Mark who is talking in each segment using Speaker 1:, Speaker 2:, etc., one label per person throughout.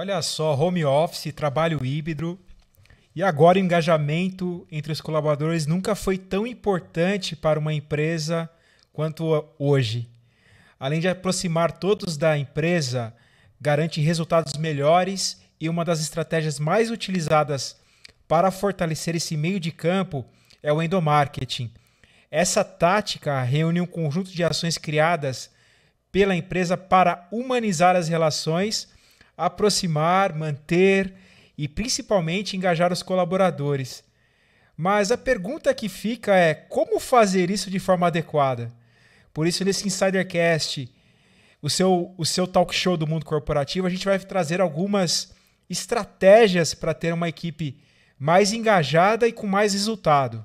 Speaker 1: Olha só, home office, trabalho híbrido. E agora o engajamento entre os colaboradores nunca foi tão importante para uma empresa quanto hoje. Além de aproximar todos da empresa, garante resultados melhores e uma das estratégias mais utilizadas para fortalecer esse meio de campo é o endomarketing. Essa tática reúne um conjunto de ações criadas pela empresa para humanizar as relações aproximar, manter e principalmente engajar os colaboradores. Mas a pergunta que fica é como fazer isso de forma adequada? Por isso, nesse Insidercast, o seu, o seu talk show do mundo corporativo, a gente vai trazer algumas estratégias para ter uma equipe mais engajada e com mais resultado.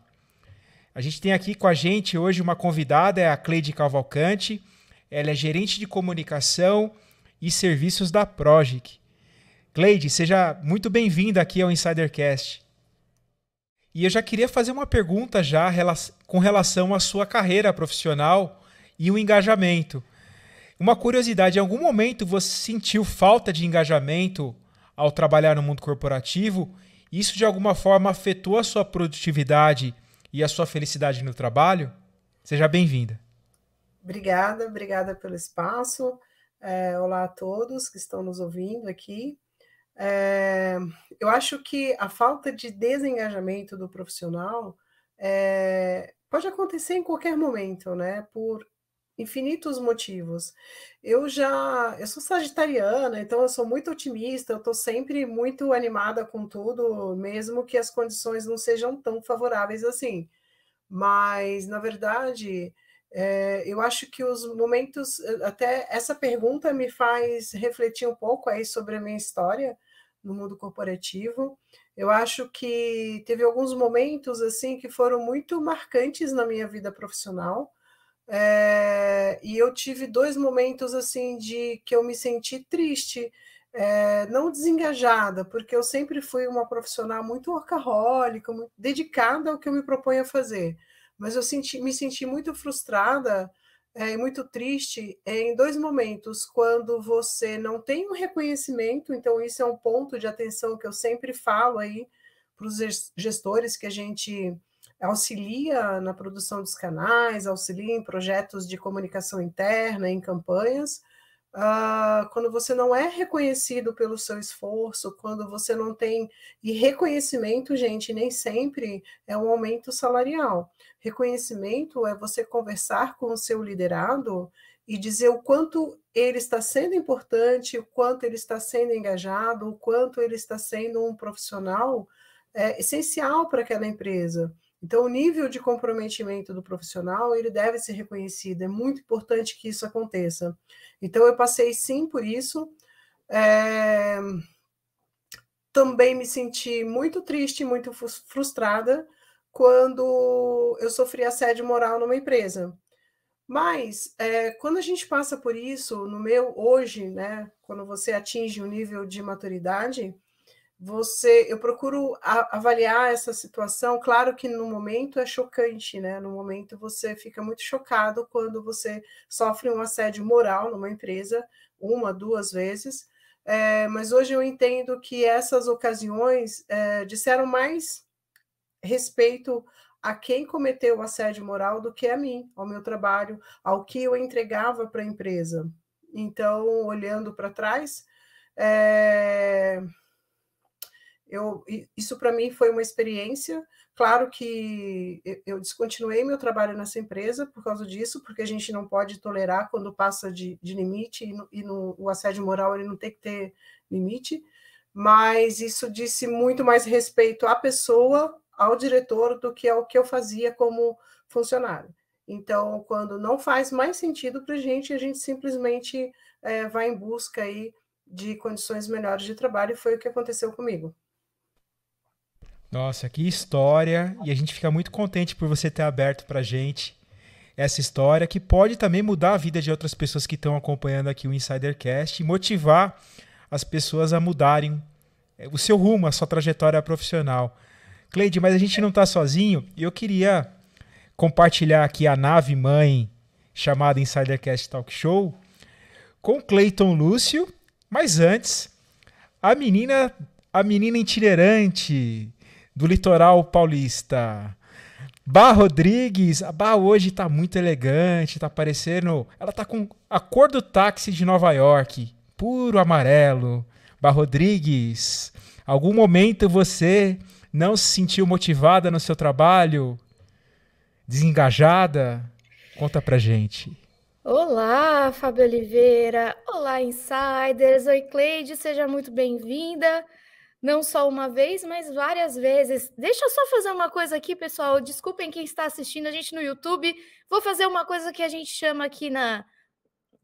Speaker 1: A gente tem aqui com a gente hoje uma convidada, é a Cleide Cavalcante. Ela é gerente de comunicação e serviços da Project. Cleide, seja muito bem-vinda aqui ao Insidercast. E eu já queria fazer uma pergunta já com relação à sua carreira profissional e o engajamento. Uma curiosidade, em algum momento você sentiu falta de engajamento ao trabalhar no mundo corporativo? Isso de alguma forma afetou a sua produtividade e a sua felicidade no trabalho? Seja bem-vinda.
Speaker 2: Obrigada, obrigada pelo espaço. É, olá a todos que estão nos ouvindo aqui. É, eu acho que a falta de desengajamento do profissional é, pode acontecer em qualquer momento, né? Por infinitos motivos. Eu já, eu sou sagitariana, então eu sou muito otimista, eu estou sempre muito animada com tudo, mesmo que as condições não sejam tão favoráveis assim. Mas, na verdade, é, eu acho que os momentos, até essa pergunta me faz refletir um pouco aí sobre a minha história no mundo corporativo. Eu acho que teve alguns momentos assim que foram muito marcantes na minha vida profissional. É, e eu tive dois momentos assim de que eu me senti triste, é, não desengajada, porque eu sempre fui uma profissional muito workaholic, muito dedicada ao que eu me proponho a fazer mas eu senti, me senti muito frustrada é, muito triste é, em dois momentos, quando você não tem um reconhecimento, então isso é um ponto de atenção que eu sempre falo aí para os gestores que a gente auxilia na produção dos canais, auxilia em projetos de comunicação interna, em campanhas, Uh, quando você não é reconhecido pelo seu esforço, quando você não tem. E reconhecimento, gente, nem sempre é um aumento salarial. Reconhecimento é você conversar com o seu liderado e dizer o quanto ele está sendo importante, o quanto ele está sendo engajado, o quanto ele está sendo um profissional é, essencial para aquela empresa. Então, o nível de comprometimento do profissional ele deve ser reconhecido. É muito importante que isso aconteça. Então, eu passei sim por isso. É... Também me senti muito triste, muito frustrada quando eu sofri assédio moral numa empresa. Mas é, quando a gente passa por isso, no meu hoje, né, quando você atinge um nível de maturidade, você, eu procuro avaliar essa situação. Claro que no momento é chocante, né? No momento você fica muito chocado quando você sofre um assédio moral numa empresa, uma, duas vezes. É, mas hoje eu entendo que essas ocasiões é, disseram mais respeito a quem cometeu o assédio moral do que a mim, ao meu trabalho, ao que eu entregava para a empresa. Então, olhando para trás, é, eu, isso para mim foi uma experiência. Claro que eu descontinuei meu trabalho nessa empresa por causa disso, porque a gente não pode tolerar quando passa de, de limite e, no, e no, o assédio moral ele não tem que ter limite. Mas isso disse muito mais respeito à pessoa, ao diretor, do que ao que eu fazia como funcionário. Então, quando não faz mais sentido para a gente, a gente simplesmente é, vai em busca aí de condições melhores de trabalho, e foi o que aconteceu comigo.
Speaker 1: Nossa, que história! E a gente fica muito contente por você ter aberto para gente essa história, que pode também mudar a vida de outras pessoas que estão acompanhando aqui o Insidercast e motivar as pessoas a mudarem eh, o seu rumo, a sua trajetória profissional. Cleide, mas a gente não está sozinho e eu queria compartilhar aqui a nave mãe chamada Insidercast Talk Show com Cleiton Lúcio, mas antes, a menina, a menina itinerante, do litoral paulista. Bah Rodrigues, a Bah hoje tá muito elegante, tá parecendo. Ela tá com a cor do táxi de Nova York, puro amarelo. Bah Rodrigues, algum momento você não se sentiu motivada no seu trabalho? Desengajada? Conta pra gente.
Speaker 3: Olá, Fábio Oliveira. Olá, insiders. Oi, Cleide, seja muito bem-vinda não só uma vez, mas várias vezes. Deixa eu só fazer uma coisa aqui, pessoal. Desculpem quem está assistindo a gente no YouTube. Vou fazer uma coisa que a gente chama aqui na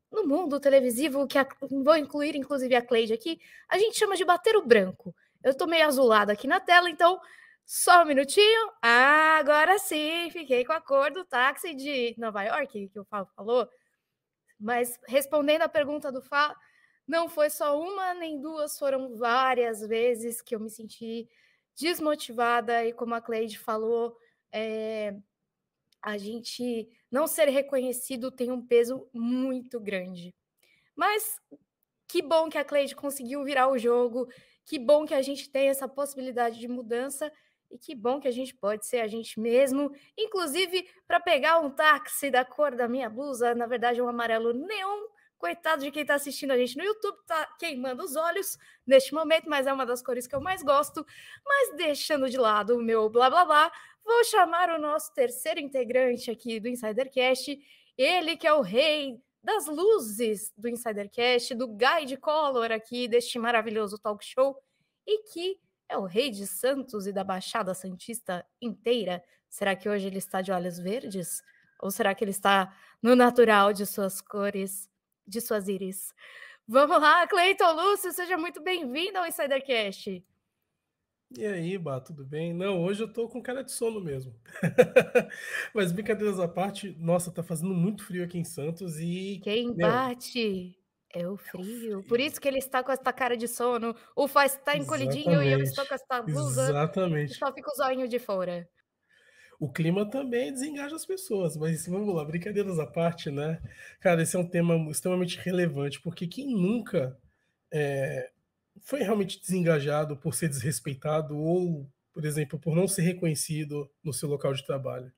Speaker 3: no mundo televisivo, que a, vou incluir inclusive a Cleide aqui. A gente chama de bater o branco. Eu estou meio azulada aqui na tela, então só um minutinho. Ah, agora sim, fiquei com a cor do táxi de Nova York, que o Fábio falou. Mas respondendo a pergunta do Fábio, não foi só uma nem duas, foram várias vezes que eu me senti desmotivada e como a Cleide falou, é, a gente não ser reconhecido tem um peso muito grande. Mas que bom que a Cleide conseguiu virar o jogo, que bom que a gente tem essa possibilidade de mudança e que bom que a gente pode ser a gente mesmo, inclusive para pegar um táxi da cor da minha blusa, na verdade um amarelo neon, Coitado de quem está assistindo a gente no YouTube, está queimando os olhos neste momento, mas é uma das cores que eu mais gosto. Mas deixando de lado o meu blá blá blá, vou chamar o nosso terceiro integrante aqui do Insidercast, ele que é o rei das luzes do Insidercast, do Guide Color aqui deste maravilhoso talk show e que é o rei de Santos e da Baixada Santista inteira. Será que hoje ele está de olhos verdes? Ou será que ele está no natural de suas cores? de suas íris. Vamos lá, Cleiton Lúcio, seja muito bem-vindo ao Insidercast.
Speaker 4: E aí, Bah, tudo bem? Não, hoje eu tô com cara de sono mesmo. Mas brincadeiras à parte, nossa, tá fazendo muito frio aqui em Santos e. Quem
Speaker 3: bate é o, é o frio. Por isso que ele está com essa cara de sono. O faz tá encolhidinho Exatamente. e eu estou com essa blusa. Exatamente. só fica o zoinho de fora.
Speaker 4: O clima também desengaja as pessoas, mas vamos lá, brincadeiras à parte, né? Cara, esse é um tema extremamente relevante, porque quem nunca é, foi realmente desengajado por ser desrespeitado ou, por exemplo, por não ser reconhecido no seu local de trabalho,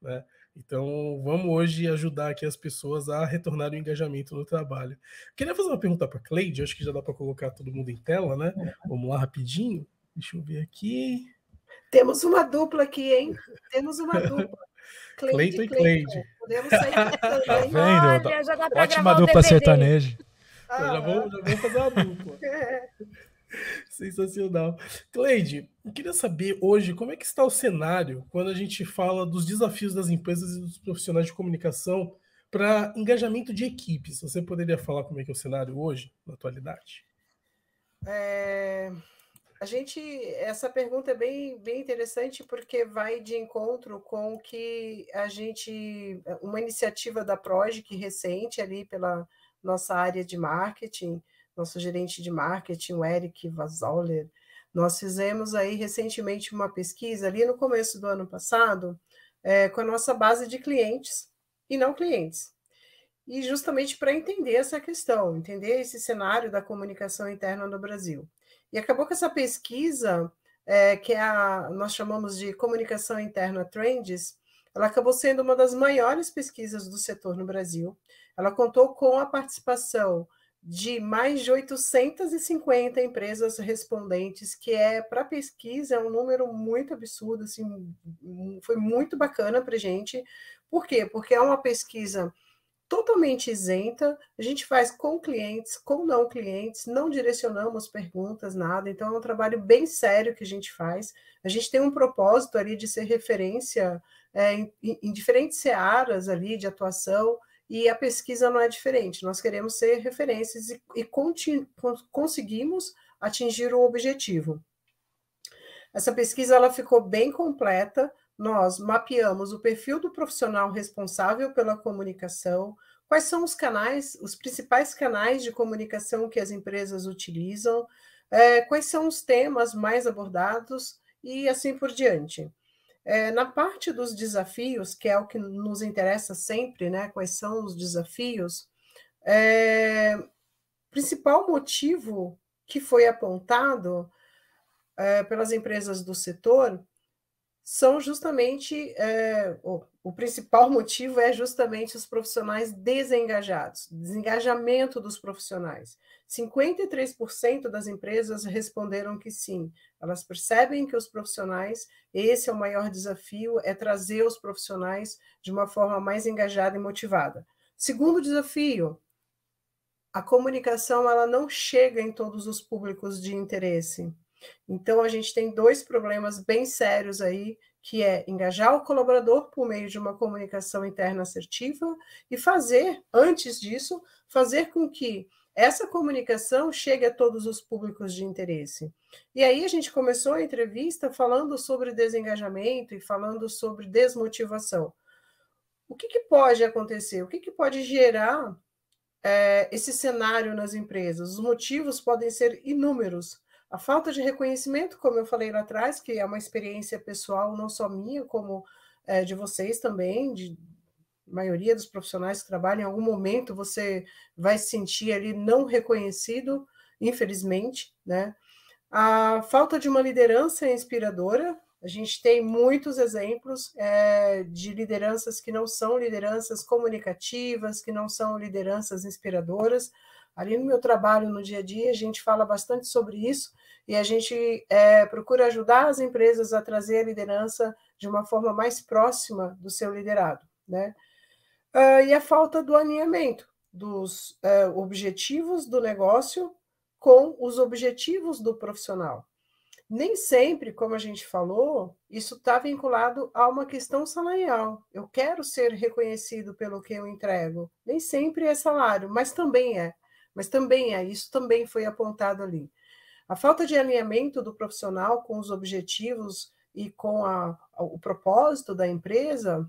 Speaker 4: né? Então, vamos hoje ajudar aqui as pessoas a retornar o engajamento no trabalho. Queria fazer uma pergunta para a Cleide, acho que já dá para colocar todo mundo em tela, né? É. Vamos lá rapidinho. Deixa eu ver aqui.
Speaker 2: Temos uma dupla aqui, hein? Temos uma dupla. Cleito e Cleide. Podemos sair tá vendo? Olha, tá já dá Ótima dupla sertaneja.
Speaker 4: Ah, já, vou, já vou fazer uma dupla. É. Sensacional. Cleide, eu queria saber hoje como é que está o cenário quando a gente fala dos desafios das empresas e dos profissionais de comunicação para engajamento de equipes. Você poderia falar como é que é o cenário hoje, na atualidade?
Speaker 2: É, a gente, essa pergunta é bem, bem interessante porque vai de encontro com que a gente, uma iniciativa da que recente ali pela nossa área de marketing, nosso gerente de marketing, o Eric Vazoller, nós fizemos aí recentemente uma pesquisa ali no começo do ano passado é, com a nossa base de clientes e não clientes. E justamente para entender essa questão, entender esse cenário da comunicação interna no Brasil. E acabou que essa pesquisa, eh, é, que a, nós chamamos de Comunicação Interna Trends, ela acabou sendo uma das maiores pesquisas do setor no Brasil. Ela contou com a participação de mais de 850 empresas respondentes, que é para pesquisa é um número muito absurdo, assim, foi muito bacana para gente. Por quê? Porque é uma pesquisa totalmente isenta, a gente faz com clientes, com não clientes, não direcionamos perguntas, nada, então é um trabalho bem sério que a gente faz. A gente tem um propósito ali de ser referência é, em, em, diferentes searas ali de atuação, e a pesquisa não é diferente, nós queremos ser referências e, e conseguimos atingir o objetivo. Essa pesquisa ela ficou bem completa, nós mapeamos o perfil do profissional responsável pela comunicação, quais são os canais, os principais canais de comunicação que as empresas utilizam, é, quais são os temas mais abordados e assim por diante. É, na parte dos desafios, que é o que nos interessa sempre, né? Quais são os desafios? É, principal motivo que foi apontado é, pelas empresas do setor são justamente é, o, o, principal motivo é justamente os profissionais desengajados, desengajamento dos profissionais. 53% das empresas responderam que sim. Elas percebem que os profissionais, esse é o maior desafio, é trazer os profissionais de uma forma mais engajada e motivada. Segundo desafio, a comunicação ela não chega em todos os públicos de interesse. Então a gente tem dois problemas bem sérios aí, que é engajar o colaborador por meio de uma comunicação interna assertiva e fazer, antes disso, fazer com que essa comunicação chegue a todos os públicos de interesse. E aí a gente começou a entrevista falando sobre desengajamento e falando sobre desmotivação. O que, que pode acontecer? O que, que pode gerar é, esse cenário nas empresas? Os motivos podem ser inúmeros a falta de reconhecimento, como eu falei lá atrás, que é uma experiência pessoal, não só minha, como é, de vocês também, de maioria dos profissionais que trabalham, em algum momento você vai se sentir ali não reconhecido, infelizmente, né? A falta de uma liderança inspiradora, a gente tem muitos exemplos é, de lideranças que não são lideranças comunicativas, que não são lideranças inspiradoras, Ali no meu trabalho, no dia a dia, a gente fala bastante sobre isso e a gente é, procura ajudar as empresas a trazer a liderança de uma forma mais próxima do seu liderado. Né? Uh, e a falta do alinhamento dos uh, objetivos do negócio com os objetivos do profissional. Nem sempre, como a gente falou, isso está vinculado a uma questão salarial. Eu quero ser reconhecido pelo que eu entrego. Nem sempre é salário, mas também é. Mas também é isso também foi apontado ali. A falta de alinhamento do profissional com os objetivos e com a, o propósito da empresa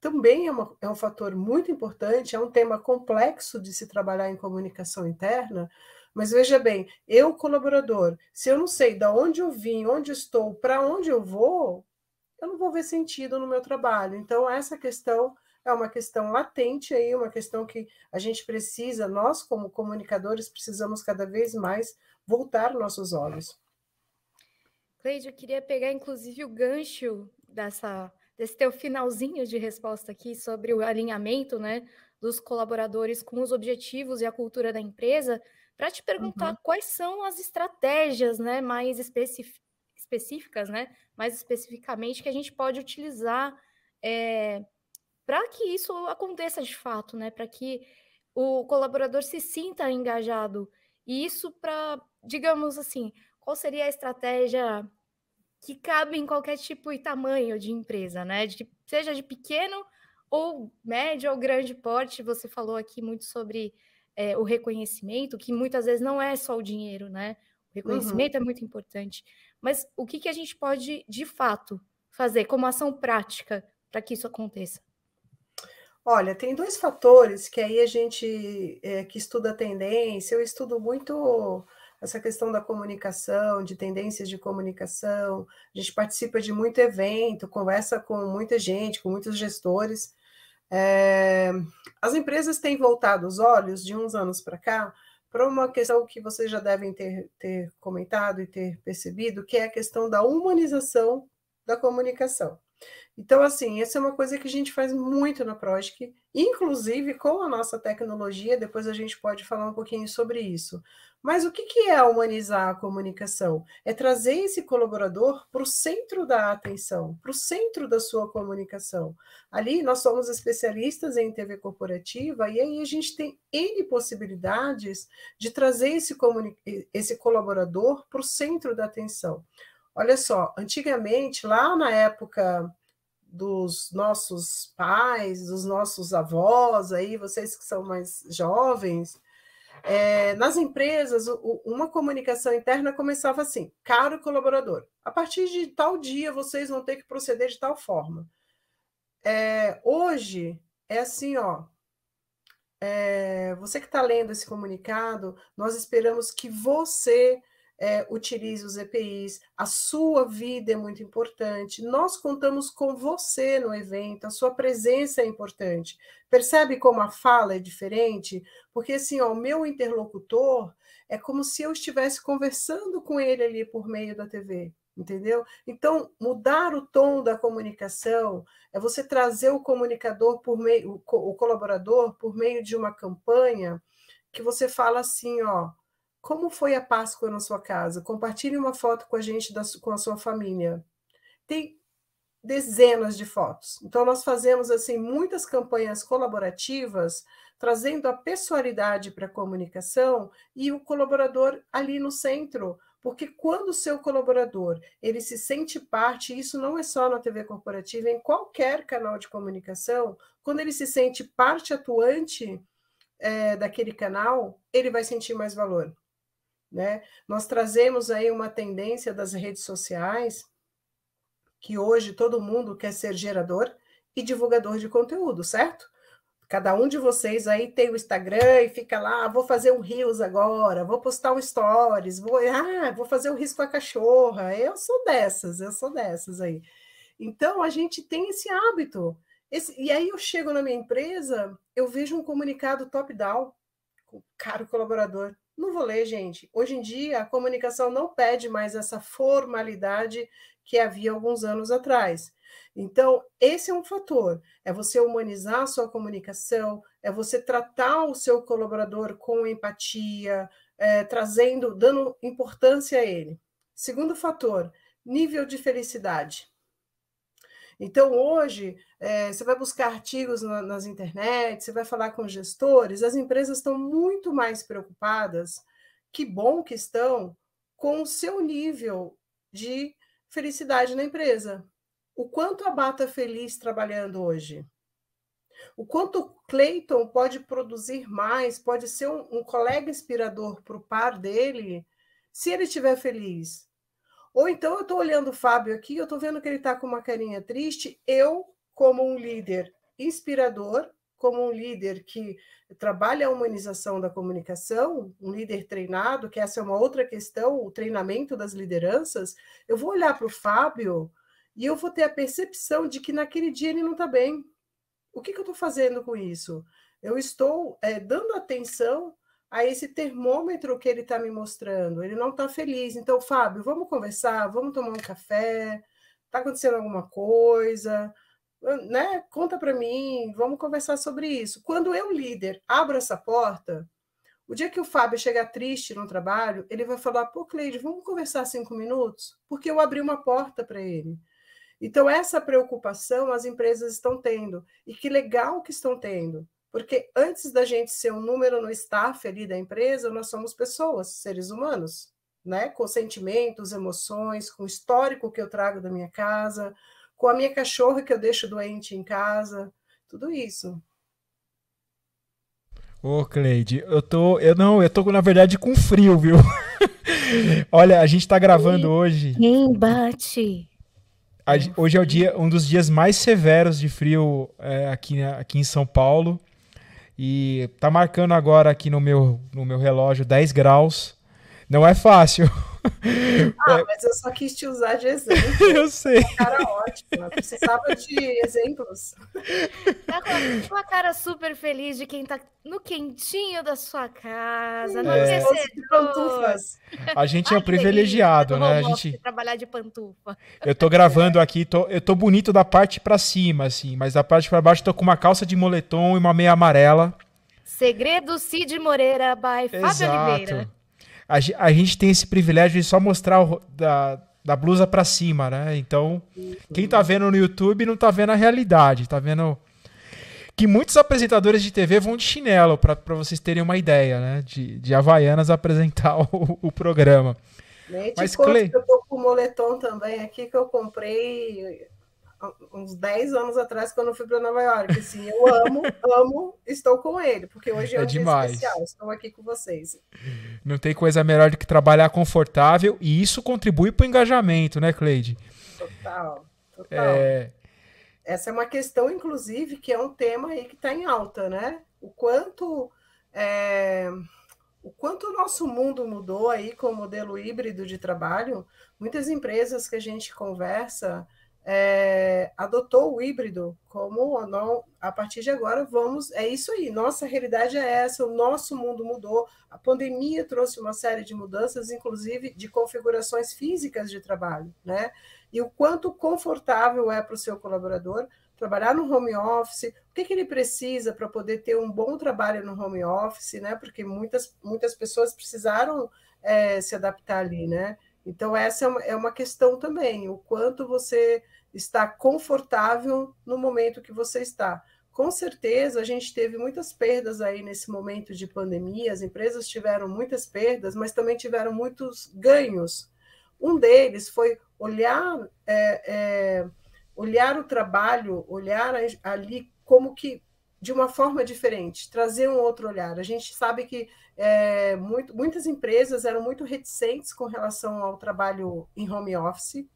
Speaker 2: também é, uma, é um fator muito importante, é um tema complexo de se trabalhar em comunicação interna, mas veja bem, eu, colaborador, se eu não sei de onde eu vim, onde estou, para onde eu vou, eu não vou ver sentido no meu trabalho. Então, essa questão é uma questão latente aí, uma questão que a gente precisa, nós como comunicadores, precisamos cada vez mais voltar nossos olhos.
Speaker 3: Cleide, eu queria pegar inclusive o gancho dessa, desse teu finalzinho de resposta aqui sobre o alinhamento né, dos colaboradores com os objetivos e a cultura da empresa, para te perguntar uhum. quais são as estratégias né, mais específicas, né, mais especificamente, que a gente pode utilizar é, para que isso aconteça de fato, né? Para que o colaborador se sinta engajado. E isso para, digamos assim, qual seria a estratégia que cabe em qualquer tipo e tamanho de empresa, né? De, seja de pequeno ou médio ou grande porte, você falou aqui muito sobre é, o reconhecimento, que muitas vezes não é só o dinheiro, né? O uhum. reconhecimento uhum. é muito importante. Mas o que, que a gente pode, de fato, fazer como ação prática para que isso aconteça?
Speaker 2: Olha, tem dois fatores que aí a gente é, que estuda tendência, eu estudo muito essa questão da comunicação, de tendências de comunicação, a gente participa de muito evento, conversa com muita gente, com muitos gestores. É, as empresas têm voltado os olhos de uns anos para cá para uma questão que vocês já devem ter, ter comentado e ter percebido, que é a questão da humanização da comunicação. Então, assim, essa é uma coisa que a gente faz muito na Projic, inclusive com a nossa tecnologia, depois a gente pode falar um pouquinho sobre isso. Mas o que, que é humanizar a comunicação? É trazer esse colaborador para o centro da atenção, para o centro da sua comunicação. Ali nós somos especialistas em TV corporativa e aí a gente tem N possibilidades de trazer esse, esse colaborador para o centro da atenção. Olha só, antigamente, lá na época dos nossos pais, dos nossos avós, aí vocês que são mais jovens, é, nas empresas, o, uma comunicação interna começava assim: caro colaborador, a partir de tal dia vocês vão ter que proceder de tal forma. É, hoje é assim, ó. É, você que está lendo esse comunicado, nós esperamos que você é, utilize os EPIs, a sua vida é muito importante, nós contamos com você no evento, a sua presença é importante. Percebe como a fala é diferente? Porque assim, ó, o meu interlocutor é como se eu estivesse conversando com ele ali por meio da TV. Entendeu? Então, mudar o tom da comunicação é você trazer o comunicador por meio, o, o colaborador por meio de uma campanha que você fala assim, ó, como foi a Páscoa na sua casa? Compartilhe uma foto com a gente, da, com a sua família. Tem dezenas de fotos. Então, nós fazemos assim muitas campanhas colaborativas, trazendo a pessoalidade para a comunicação e o colaborador ali no centro. Porque quando o seu colaborador ele se sente parte, isso não é só na TV corporativa, em qualquer canal de comunicação, quando ele se sente parte atuante é, daquele canal, ele vai sentir mais valor. Né? Nós trazemos aí uma tendência das redes sociais que hoje todo mundo quer ser gerador e divulgador de conteúdo, certo? Cada um de vocês aí tem o Instagram e fica lá, ah, vou fazer um Reels agora, vou postar um Stories, vou, ah, vou fazer um risco com a cachorra. Eu sou dessas, eu sou dessas aí. Então, a gente tem esse hábito. Esse, e aí eu chego na minha empresa, eu vejo um comunicado top-down, caro colaborador, não vou ler, gente. Hoje em dia, a comunicação não pede mais essa formalidade que havia alguns anos atrás. Então, esse é um fator: é você humanizar a sua comunicação, é você tratar o seu colaborador com empatia, é, trazendo, dando importância a ele. Segundo fator, nível de felicidade. Então, hoje, é, você vai buscar artigos na, nas internet, você vai falar com gestores, as empresas estão muito mais preocupadas, que bom que estão, com o seu nível de felicidade na empresa. O quanto a Bata feliz trabalhando hoje? O quanto o Clayton pode produzir mais, pode ser um, um colega inspirador para o par dele, se ele estiver feliz? Ou então eu estou olhando o Fábio aqui, eu estou vendo que ele está com uma carinha triste. Eu, como um líder inspirador, como um líder que trabalha a humanização da comunicação, um líder treinado, que essa é uma outra questão, o treinamento das lideranças, eu vou olhar para o Fábio e eu vou ter a percepção de que naquele dia ele não está bem. O que, que eu estou fazendo com isso? Eu estou é, dando atenção a esse termômetro que ele está me mostrando. Ele não está feliz. Então, Fábio, vamos conversar, vamos tomar um café. Está acontecendo alguma coisa? Né? Conta para mim, vamos conversar sobre isso. Quando eu, líder, abro essa porta, o dia que o Fábio chegar triste no trabalho, ele vai falar: pô, Cleide, vamos conversar cinco minutos? Porque eu abri uma porta para ele. Então, essa preocupação as empresas estão tendo. E que legal que estão tendo. Porque antes da gente ser um número no staff ali da empresa, nós somos pessoas, seres humanos, né? Com sentimentos, emoções, com o histórico que eu trago da minha casa, com a minha cachorra que eu deixo doente em casa, tudo isso.
Speaker 1: Ô, Cleide, eu tô. Eu não, eu tô, na verdade, com frio, viu? Olha, a gente tá gravando e, hoje.
Speaker 2: Quem
Speaker 3: bate?
Speaker 1: A, hoje é o dia, um dos dias mais severos de frio é, aqui, aqui em São Paulo. E tá marcando agora aqui no meu, no meu relógio 10 graus. Não é fácil.
Speaker 2: Ah, é. mas eu só quis te usar de exemplo. Eu sei. Uma cara ótima. Precisava de exemplos.
Speaker 3: Tá com uma cara super feliz de quem tá no quentinho da sua casa, no é. pantufas. A gente é um privilegiado, né? A gente trabalhar de pantufa.
Speaker 1: Eu tô gravando aqui, tô, eu tô bonito da parte para cima assim, mas da parte para baixo tô com uma calça de moletom e uma meia amarela.
Speaker 3: Segredo Cid Moreira by Exato. Fábio Oliveira
Speaker 1: a, a gente tem esse privilégio de só mostrar o, da, da blusa para cima, né? Então, quem tá vendo no YouTube não tá vendo a realidade, tá vendo que muitos apresentadores de TV vão de chinelo, para vocês terem uma ideia, né? De, de Havaianas apresentar o, o programa.
Speaker 2: Nem Mas, Clay... eu tô com o moletom também aqui que eu comprei uns 10 anos atrás quando eu fui para Nova York. Assim, eu amo, amo, estou com ele, porque hoje é, é um demais. especial, estou aqui com vocês.
Speaker 1: Não tem coisa melhor do que trabalhar confortável e isso contribui para o engajamento, né,
Speaker 2: Cleide? Total, total. É... Essa é uma questão, inclusive, que é um tema aí que está em alta, né? O quanto. É... O quanto o nosso mundo mudou aí com o modelo híbrido de trabalho, muitas empresas que a gente conversa é, adotou o híbrido como não, a partir de agora vamos, é isso aí, nossa realidade é essa, o nosso mundo mudou, a pandemia trouxe uma série de mudanças, inclusive de configurações físicas de trabalho, né? E o quanto confortável é para o seu colaborador trabalhar no home office, o que, que ele precisa para poder ter um bom trabalho no home office, né? Porque muitas, muitas pessoas precisaram é, se adaptar ali, né? Então, essa é uma, é uma questão também, o quanto você estar confortável no momento que você está. Com certeza, a gente teve muitas perdas aí nesse momento de pandemia, as empresas tiveram muitas perdas, mas também tiveram muitos ganhos. Um deles foi olhar, é, é, olhar o trabalho, olhar ali como que de uma forma diferente, trazer um outro olhar. A gente sabe que é, muito, muitas empresas eram muito reticentes com relação ao trabalho em home office,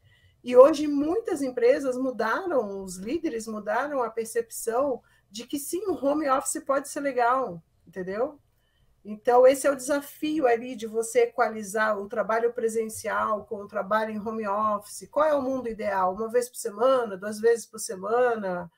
Speaker 2: e hoje muitas empresas mudaram, os líderes mudaram a percepção de que sim, o home office pode ser legal, entendeu? Então, esse é o desafio ali de você equalizar o trabalho presencial com o trabalho em home office. Qual é o mundo ideal? Uma vez por semana, duas vezes por semana?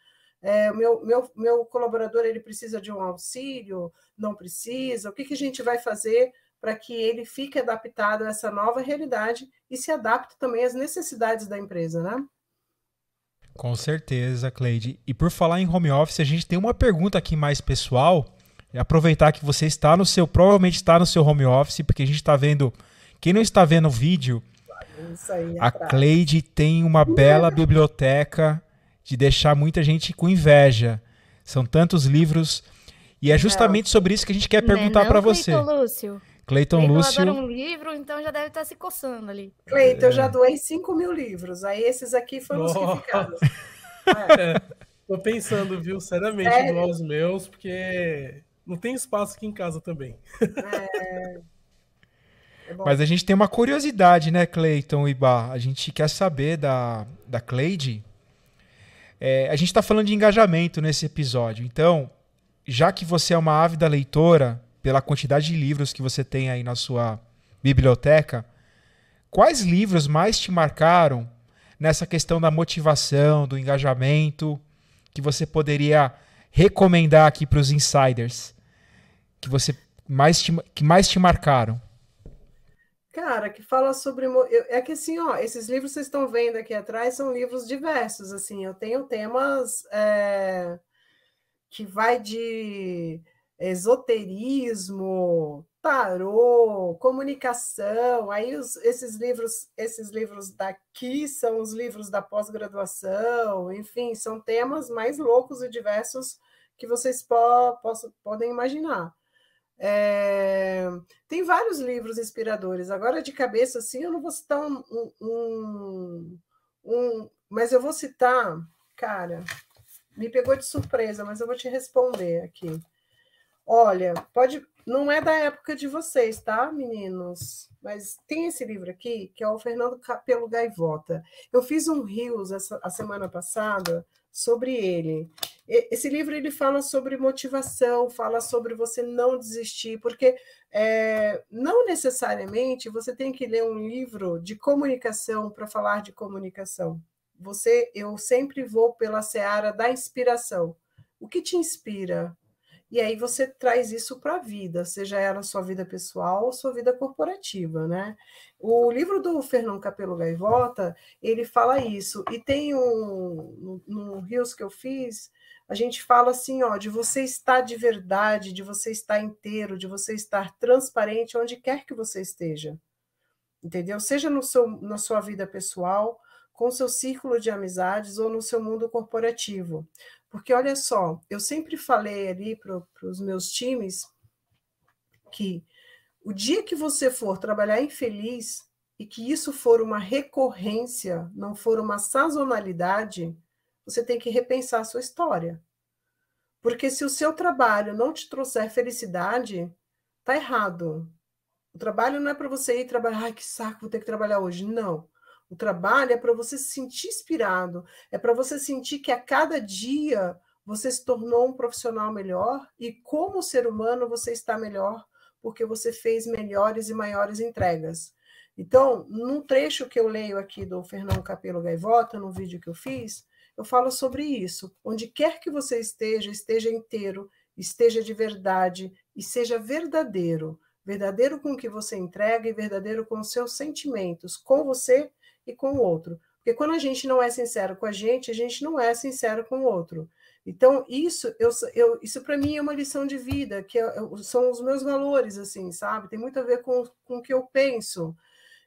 Speaker 2: É, meu, meu, meu colaborador ele precisa de um auxílio? Não precisa? O que, que a gente vai fazer para que ele fique adaptado a essa nova realidade e se adapte também às necessidades da empresa, né?
Speaker 1: Com certeza, Cleide. E por falar em home office, a gente tem uma pergunta aqui mais pessoal. E aproveitar que você está no seu, provavelmente está no seu home office, porque a gente está vendo. Quem não está vendo o vídeo, a atrás. Cleide tem uma bela biblioteca de deixar muita gente com inveja. São tantos livros. E é justamente sobre isso que a gente quer perguntar é para você.
Speaker 3: Lúcio. Cleiton Lúcio. adora um
Speaker 2: livro, então já deve estar se coçando ali. Cleiton, é. eu já é. doei 5 mil livros, aí esses aqui foram oh. os que ficaram.
Speaker 4: É. é. Tô pensando, viu, seriamente, doar os meus, porque não tem espaço aqui em casa também. É... É Mas a gente tem uma
Speaker 1: curiosidade, né, Cleiton e Bar? A gente quer saber da, da Cleide. É, a gente está falando de engajamento nesse episódio. Então, já que você é uma ávida leitora, pela quantidade de livros que você tem aí na sua biblioteca, quais livros mais te marcaram nessa questão da motivação, do engajamento, que você poderia recomendar aqui para os insiders, que você mais te, que mais te marcaram?
Speaker 2: Cara, que fala sobre é que assim, ó, esses livros que vocês estão vendo aqui atrás são livros diversos, assim. Eu tenho temas é, que vai de esoterismo, tarô, comunicação. Aí os, esses livros, esses livros daqui são os livros da pós-graduação, enfim, são temas mais loucos e diversos que vocês po, posso, podem imaginar. É, tem vários livros inspiradores. Agora, de cabeça, assim, eu não vou citar um, um, um. Mas eu vou citar, cara, me pegou de surpresa, mas eu vou te responder aqui. Olha, pode. Não é da época de vocês, tá, meninos? Mas tem esse livro aqui, que é o Fernando Capelo Gaivota. Eu fiz um Rios essa, a semana passada sobre ele. Esse livro ele fala sobre motivação, fala sobre você não desistir, porque é, não necessariamente você tem que ler um livro de comunicação para falar de comunicação. Você, eu sempre vou pela seara da inspiração. O que te inspira? e aí você traz isso para a vida, seja ela sua vida pessoal ou sua vida corporativa, né? O livro do Fernando Capelo Gaivota, ele fala isso, e tem um, no Rios que eu fiz, a gente fala assim, ó, de você estar de verdade, de você estar inteiro, de você estar transparente onde quer que você esteja, entendeu? Seja no seu, na sua vida pessoal, com seu círculo de amizades ou no seu mundo corporativo. Porque olha só, eu sempre falei ali para os meus times que o dia que você for trabalhar infeliz e que isso for uma recorrência, não for uma sazonalidade, você tem que repensar a sua história. Porque se o seu trabalho não te trouxer felicidade, tá errado. O trabalho não é para você ir trabalhar, ai que saco, vou ter que trabalhar hoje. Não. O trabalho é para você se sentir inspirado, é para você sentir que a cada dia você se tornou um profissional melhor e, como ser humano, você está melhor porque você fez melhores e maiores entregas. Então, num trecho que eu leio aqui do Fernando Capelo Gaivota, num vídeo que eu fiz, eu falo sobre isso. Onde quer que você esteja, esteja inteiro, esteja de verdade e seja verdadeiro. Verdadeiro com o que você entrega e verdadeiro com os seus sentimentos, com você e com o outro. Porque quando a gente não é sincero com a gente, a gente não é sincero com o outro. Então, isso, eu, eu isso para mim é uma lição de vida, que é, eu, são os meus valores, assim, sabe? Tem muito a ver com, com o que eu penso.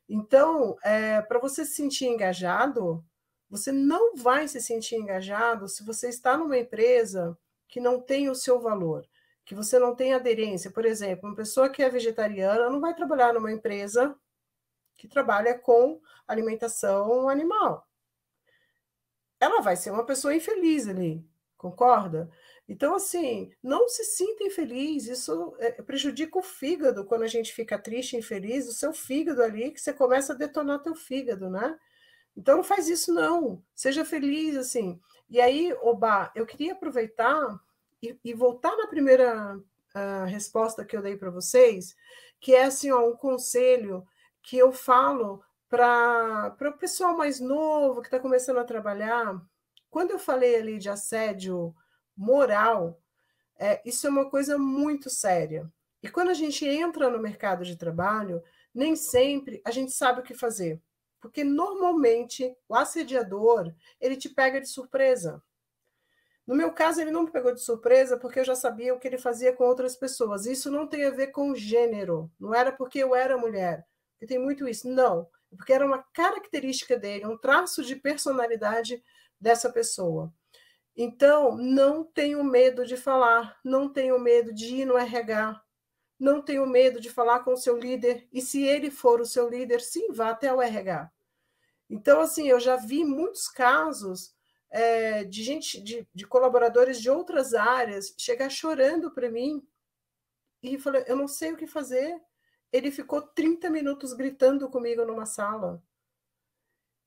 Speaker 2: Então, é, para você se sentir engajado, você não vai se sentir engajado se você está numa empresa que não tem o seu valor, que você não tem aderência. Por exemplo, uma pessoa que é vegetariana não vai trabalhar numa empresa que trabalha com alimentação animal. Ela vai ser uma pessoa infeliz ali, concorda? Então, assim, não se sinta infeliz, isso é, prejudica o fígado quando a gente fica triste, infeliz, o seu fígado ali, que você começa a detonar teu fígado, né? Então, não faz isso, não. Seja feliz, assim. E aí, Oba, eu queria aproveitar e, e voltar na primeira uh, resposta que eu dei para vocês, que é, assim, ó, um conselho que eu falo para o pessoal mais novo que está começando a trabalhar, quando eu falei ali de assédio moral, é, isso é uma coisa muito séria. E quando a gente entra no mercado de trabalho, nem sempre a gente sabe o que fazer, porque normalmente o assediador ele te pega de surpresa. No meu caso, ele não me pegou de surpresa porque eu já sabia o que ele fazia com outras pessoas. Isso não tem a ver com gênero, não era porque eu era mulher, e tem muito isso. Não, porque era uma característica dele, um traço de personalidade dessa pessoa. Então, não tenho medo de falar, não tenho medo de ir no RH, não tenho medo de falar com o seu líder, e se ele for o seu líder, sim, vá até o RH. Então, assim, eu já vi muitos casos é, de gente, de, de, colaboradores de outras áreas chegar chorando para mim e falar, eu não sei o que fazer, ele ficou 30 minutos gritando comigo numa sala.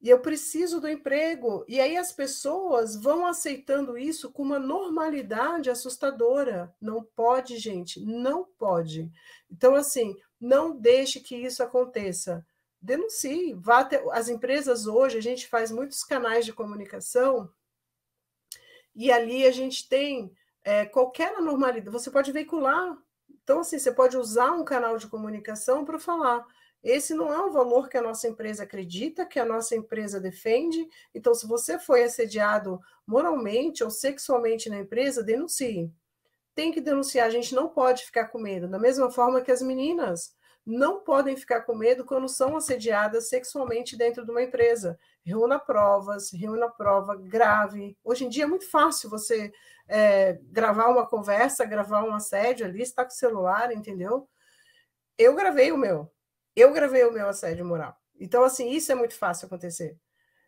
Speaker 2: E eu preciso do emprego. E aí as pessoas vão aceitando isso com uma normalidade assustadora. Não pode, gente, não pode. Então, assim, não deixe que isso aconteça. Denuncie. Vá até... As empresas hoje, a gente faz muitos canais de comunicação e ali a gente tem é, qualquer anormalidade. Você pode veicular então, assim, você pode usar um canal de comunicação para falar. Esse não é um valor que a nossa empresa acredita, que a nossa empresa defende. Então, se você foi assediado moralmente ou sexualmente na empresa, denuncie. Tem que denunciar, a gente não pode ficar com medo. Da mesma forma que as meninas não podem ficar com medo quando são assediadas sexualmente dentro de uma empresa. Reúna provas, reúna prova grave. Hoje em dia é muito fácil você é, gravar uma conversa, gravar um assédio ali, está com o celular, entendeu? Eu gravei o meu. Eu gravei o meu assédio moral. Então, assim, isso é muito fácil acontecer.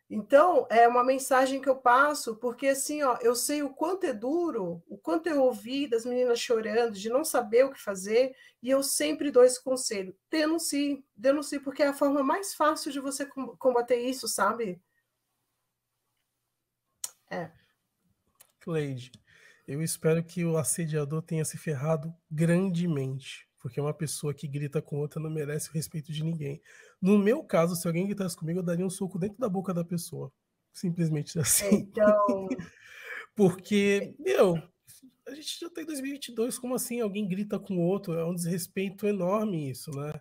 Speaker 2: Então, é uma mensagem que eu passo, porque assim, ó, eu sei o quanto é duro, o quanto eu ouvi das meninas chorando, de não saber o que fazer, e eu sempre dou esse conselho: denuncie, denuncie, porque é a forma mais fácil de você combater isso, sabe?
Speaker 4: É. Cleide. Eu espero que o assediador tenha se ferrado grandemente, porque uma pessoa que grita com outra não merece o respeito de ninguém. No meu caso, se alguém gritasse comigo, eu daria um soco dentro da boca da pessoa. Simplesmente assim. Então... porque, é meu, a gente já tem tá 2022, como assim alguém grita com o outro? É um desrespeito enorme isso, né?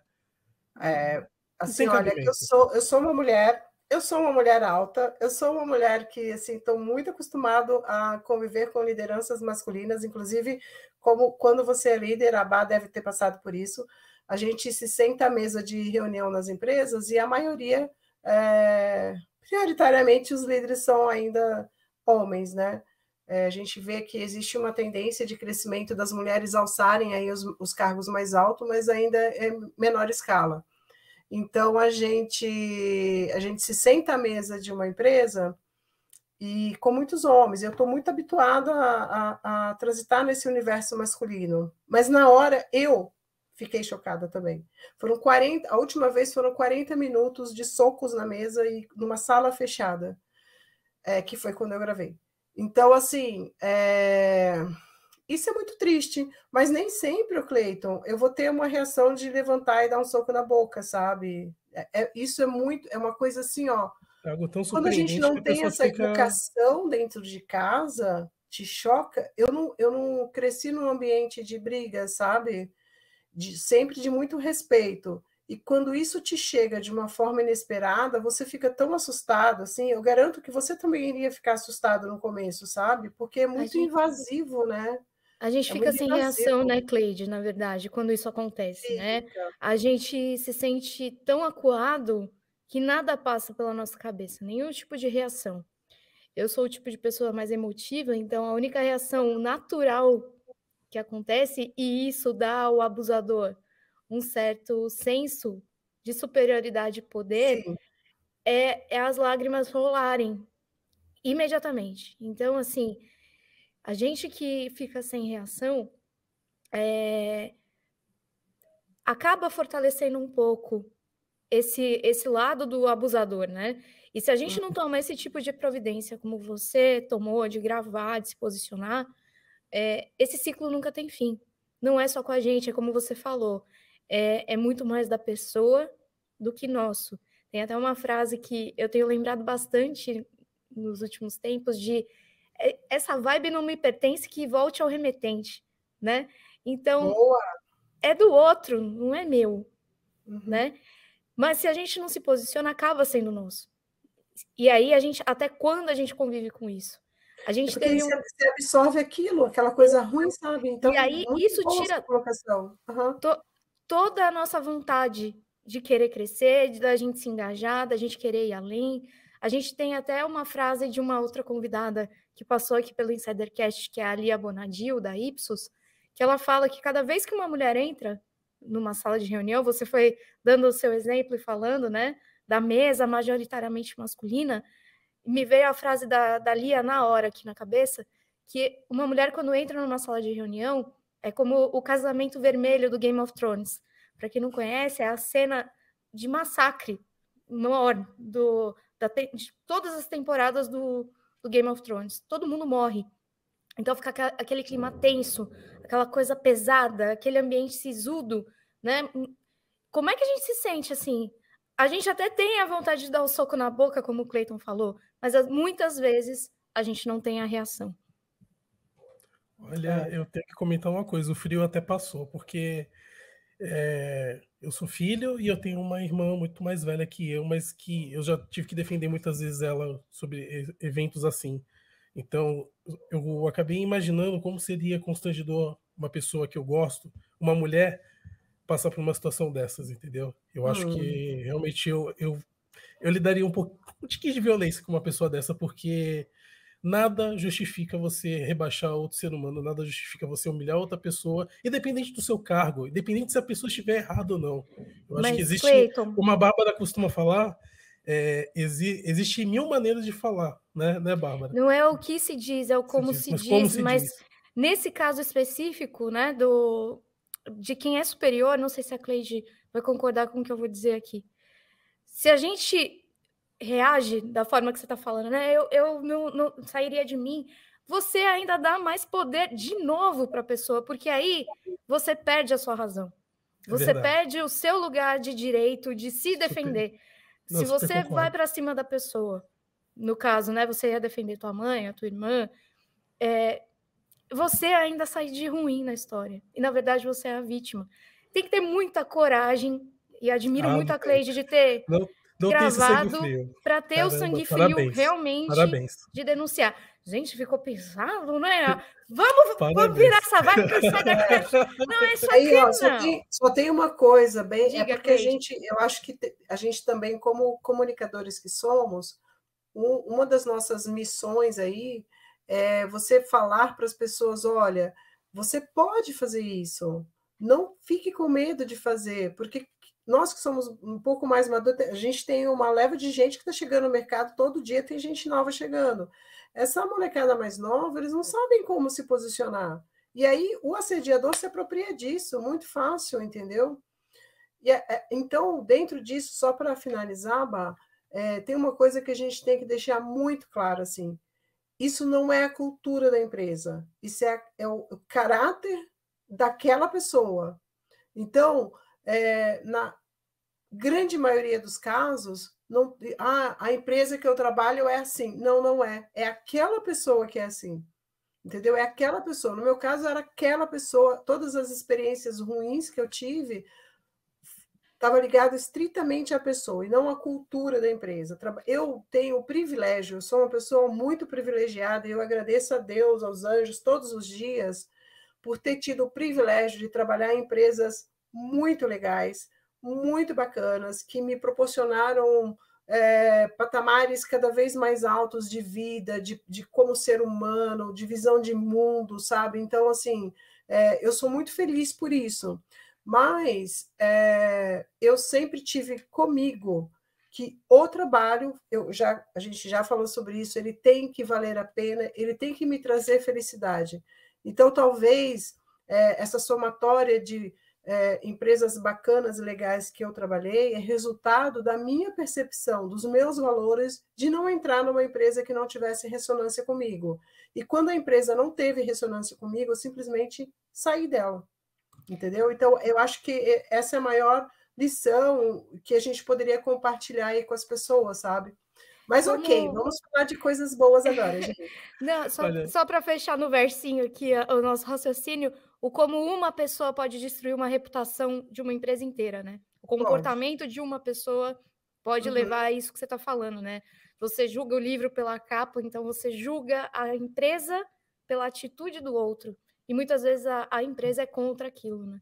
Speaker 2: É, assim, olha, eu sou, eu sou uma mulher eu sou uma mulher alta, eu sou uma mulher que assim estou muito acostumado a conviver com lideranças masculinas, inclusive como quando você é líder, a Bá deve ter passado por isso. A gente se senta à mesa de reunião nas empresas e a maioria, é, prioritariamente, os líderes são ainda homens, né? É, a gente vê que existe uma tendência de crescimento das mulheres alçarem aí os, os cargos mais altos, mas ainda é menor escala. Então a gente a gente se senta à mesa de uma empresa e com muitos homens. Eu estou muito habituada a, a, a, transitar nesse universo masculino, mas na hora eu fiquei chocada também. Foram 40, a última vez foram 40 minutos de socos na mesa e numa sala fechada, é, que foi quando eu gravei. Então assim, é isso é muito triste, mas nem sempre, Cleiton, eu vou ter uma reação de levantar e dar um soco na boca, sabe? É, é, isso é muito, é uma coisa assim, ó. É algo tão Quando a gente não tem essa fica... educação dentro de casa, te choca. Eu não, eu não cresci num ambiente de briga, sabe? De, sempre de muito respeito. E quando isso te chega de uma forma inesperada, você fica tão assustado, assim. Eu garanto que você também iria ficar assustado no começo, sabe? Porque é muito gente... invasivo, né? A gente é fica sem reação, né? né,
Speaker 3: Cleide, na verdade, quando isso acontece, Sim, né? Fica. Então. A gente se sente tão acuado que nada passa pela nossa cabeça, nenhum tipo de reação. Eu sou o tipo de pessoa mais emotiva, então a única reação natural que acontece, e isso dá ao abusador um certo senso de superioridade e poder, é, é as lágrimas rolarem imediatamente. Então, assim, a gente que fica sem reação é, acaba fortalecendo um pouco esse, esse lado do abusador, né? E se a gente não uhum. toma esse tipo de providência como você tomou, de gravar, de se posicionar, é, esse ciclo nunca tem fim. Não é só com a gente, é como você falou. É, é muito mais da pessoa do que nosso. Tem até uma frase que eu tenho lembrado bastante nos últimos tempos de é, essa vibe não me pertence que volte ao remetente, né? Então Boa. é do outro, não é meu, uhum. né? Mas se a gente não se posiciona, acaba sendo nosso. E aí a gente, até quando a gente convive com isso? A gente é tem um... você
Speaker 2: absorve aquilo, aquela coisa ruim, sabe? Então, e aí isso tira
Speaker 3: uhum. to, toda a nossa vontade de querer crescer, de da gente se engajar, da gente querer ir além. A gente tem até uma frase de uma outra convidada que passou aqui pelo Insidercast, que é a Lia Bonadil, da Ipsos, que ela fala que cada vez que uma mulher entra numa sala de reunião, você foi dando o seu exemplo e falando, né, da mesa majoritariamente masculina, me veio a frase da, da Lia na hora aqui na cabeça, que uma mulher quando entra numa sala de reunião é como o casamento vermelho do Game of Thrones. Para quem não conhece, é a cena de massacre maior do da, de todas as temporadas do, do Game of Thrones. Todo mundo morre. Então fica aquele clima tenso, aquela coisa pesada, aquele ambiente sisudo, né? Como é que a gente se sente assim? A gente até tem a vontade de dar o um soco na boca, como o Clayton falou, mas ah, muitas vezes a gente não tem a reação.
Speaker 4: Olha, eu tenho que comentar uma coisa, o frio até passou, porque é, eu sou filho e eu tenho uma irmã muito mais velha que eu, mas que eu já tive que defender muitas vezes ela sobre eventos assim. Então, eu acabei imaginando como seria constrangedor uma pessoa que eu gosto, uma mulher, passar por uma situação dessas, entendeu? Eu acho hum. que realmente eu, eu, eu lidaria um pouco de violência com uma pessoa dessa, porque Nada justifica você rebaixar outro ser humano, nada justifica você humilhar outra pessoa, independente do seu cargo, independente se a pessoa estiver errada ou não. Eu acho Mas, que existe. Clayton... Uma Bárbara costuma falar. É, exi existe mil maneiras de falar, né, né, Bárbara? Não
Speaker 3: é o que se diz, é o como se, diz, se mas, diz, se mas diz. nesse caso específico, né, do de quem é superior, não sei se a Cleide vai concordar com o que eu vou dizer aqui. Se a gente reage da forma que você está falando, né? Eu, eu não, não sairia de mim. Você ainda dá mais poder de novo para a pessoa, porque aí você perde a sua razão. É você perde o seu lugar de direito de se defender.
Speaker 2: se você vai
Speaker 3: para cima da pessoa, no caso, né? Você ia defender tua mãe, a tua irmã, é... você ainda sai de ruim na história. E na verdade você é a vítima. Tem que ter muita coragem. E admiro ah, muito a Cleide de ter. Não gravado para ter Caramba, o sangue frio parabéns, realmente parabéns. de denunciar. Gente, ficou pesado, né? Vamos, vamos virar essa vaca
Speaker 2: e sair da Não, é só, Aí, ó, só, tem, só tem uma coisa, bem, é Diga, é porque Kate. a gente, eu acho que a gente também, como comunicadores que somos, um, uma das nossas missões aí é você falar para as pessoas, olha, você pode fazer isso. Não fique com medo de fazer, porque nós que somos um pouco mais maduros, a gente tem uma leva de gente que está chegando no mercado, todo dia tem gente nova chegando. Essa molecada mais nova, eles não sabem como se posicionar. E aí o assediador se apropria disso, muito fácil, entendeu? E, é, é, então, dentro disso, só para finalizar, bah, é, tem uma coisa que a gente tem que deixar muito claro, assim, isso não é a cultura da empresa, isso é, é o caráter daquela pessoa. Então, é, na grande maioria dos casos, não, ah, a empresa que eu trabalho é assim. Não, não é. É aquela pessoa que é assim. Entendeu? É aquela pessoa. No meu caso, era aquela pessoa. Todas as experiências ruins que eu tive estava ligado estritamente à pessoa e não à cultura da empresa. Eu tenho o privilégio, eu sou uma pessoa muito privilegiada e eu agradeço a Deus, aos anjos, todos os dias, por ter tido o privilégio de trabalhar em empresas muito legais, muito bacanas, que me proporcionaram é, patamares cada vez mais altos de vida, de, de como ser humano, de visão de mundo, sabe? Então, assim, é, eu sou muito feliz por isso. Mas é, eu sempre tive comigo que o trabalho, eu já, a gente já falou sobre isso, ele tem que valer a pena, ele tem que me trazer felicidade. Então, talvez é, essa somatória de é, empresas bacanas, legais que eu trabalhei, é resultado da minha percepção, dos meus valores, de não entrar numa empresa que não tivesse ressonância comigo. E quando a empresa não teve ressonância comigo, eu simplesmente saí dela. Entendeu? Então, eu acho que essa é a maior lição que a gente poderia compartilhar aí com as pessoas, sabe? Mas ok, vamos falar de coisas boas agora, gente. não, só, só para fechar no versinho aqui o nosso
Speaker 3: raciocínio, o como uma pessoa pode destruir uma reputação de uma empresa inteira, né? O comportamento pode. de uma pessoa pode uhum. levar a isso que você está falando, né? Você julga o livro pela capa, então você julga a empresa pela atitude do outro. E muitas vezes a, a empresa é contra aquilo, né?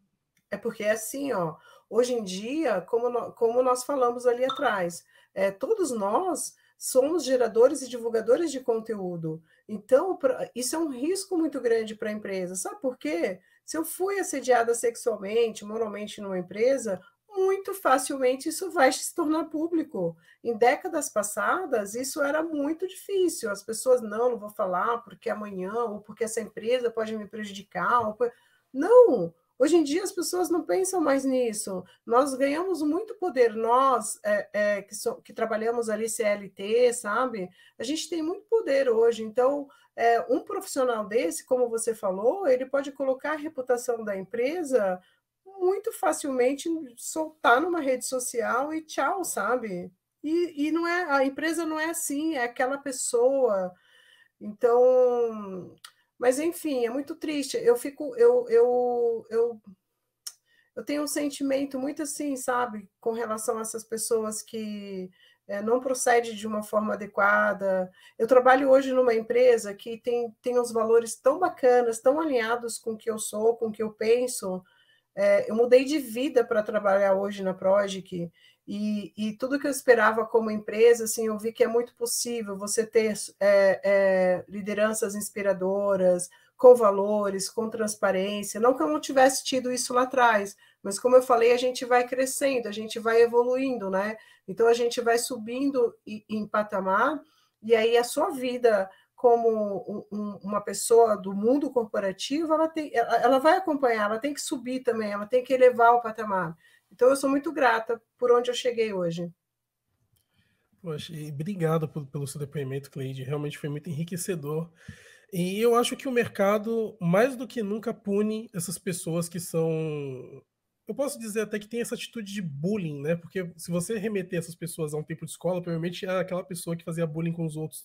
Speaker 2: É porque é assim, ó. Hoje em dia, como, no, como nós falamos ali atrás, é, todos nós somos geradores e divulgadores de conteúdo. Então, isso é um risco muito grande para a empresa. Sabe por quê? Se eu fui assediada sexualmente, moralmente numa empresa, muito facilmente isso vai se tornar público. Em décadas passadas, isso era muito difícil. As pessoas, não, não vou falar porque amanhã, ou porque essa empresa pode me prejudicar. Ou... Não! Hoje em dia as pessoas não pensam mais nisso. Nós ganhamos muito poder, nós é, é, que, so, que, trabalhamos ali CLT, sabe? A gente tem muito poder hoje. Então, é, um profissional desse, como você falou, ele pode colocar a reputação da empresa muito facilmente, soltar numa rede social e tchau, sabe? E, e não é a empresa não é assim, é aquela pessoa. Então mas, enfim, é muito triste. Eu fico. Eu, eu, eu, eu tenho um sentimento muito assim, sabe, com relação a essas pessoas que é, não procede de uma forma adequada. Eu trabalho hoje numa empresa que tem, tem uns valores tão bacanas, tão alinhados com o que eu sou, com o que eu penso. É, eu mudei de vida para trabalhar hoje na Project. E, e, tudo que eu esperava como empresa, assim, eu vi que é muito possível você ter é, é, lideranças inspiradoras, com valores, com transparência. Não que eu não tivesse tido isso lá atrás, mas como eu falei, a gente vai crescendo, a gente vai evoluindo, né? Então a gente vai subindo em patamar, e aí a sua vida como uma pessoa do mundo corporativo, ela, tem, ela vai acompanhar, ela tem que subir também, ela tem que elevar o patamar. Então, eu sou muito grata por onde eu cheguei hoje.
Speaker 4: Poxa, e obrigado por, pelo seu depoimento, Cleide. Realmente foi muito enriquecedor. E eu acho que o mercado, mais do que nunca, pune essas pessoas que são. Eu posso dizer até que tem essa atitude de bullying, né? Porque se você remeter essas pessoas a um tempo de escola, provavelmente era aquela pessoa que fazia bullying com os outros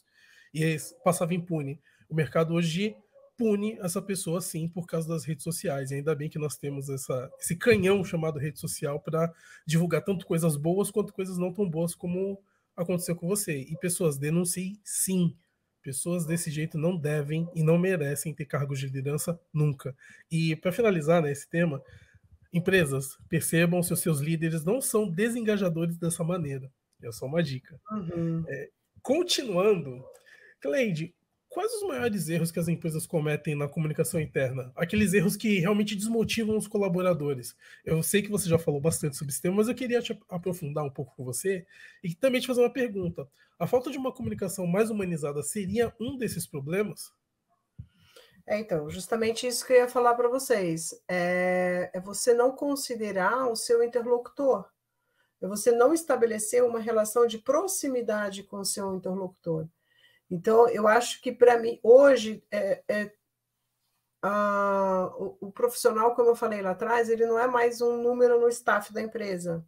Speaker 4: e passava impune. O mercado hoje pune essa pessoa sim por causa das redes sociais. E ainda bem que nós temos essa, esse canhão chamado rede social para divulgar tanto coisas boas quanto coisas não tão boas como aconteceu com você. E pessoas denunciem sim. Pessoas desse jeito não devem e não merecem ter cargos de liderança nunca. E para finalizar né, esse tema, empresas, percebam se os seus líderes não são desengajadores dessa maneira. É só uma dica. Uhum. É, continuando, Cleide, quais os maiores erros que as empresas cometem na comunicação interna? Aqueles erros que realmente desmotivam os colaboradores. Eu sei que você já falou bastante sobre esse tema, mas eu queria te aprofundar um pouco com você e também te fazer uma pergunta. A falta de uma comunicação mais humanizada seria um desses problemas?
Speaker 2: É, então, justamente isso que eu ia falar para vocês. É, é você não considerar o seu interlocutor. É você não estabelecer uma relação de proximidade com o seu interlocutor. Então, eu acho que para mim, hoje, é, é o, o, profissional, como eu falei lá atrás, ele não é mais um número no staff da empresa.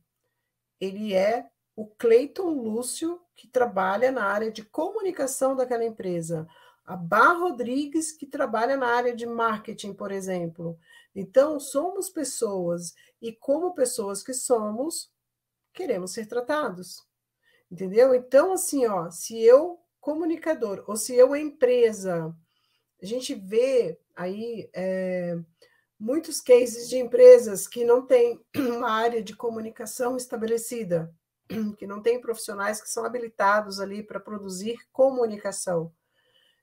Speaker 2: Ele é o Cleiton Lúcio, que trabalha na área de comunicação daquela empresa. A Bar Rodrigues, que trabalha na área de marketing, por exemplo. Então, somos pessoas, e como pessoas que somos, queremos ser tratados. Entendeu? Então, assim, ó, se eu comunicador, ou se eu, empresa, a gente vê aí é, muitos cases de empresas que não têm uma área de comunicação estabelecida, que não tem profissionais que são habilitados ali para produzir comunicação.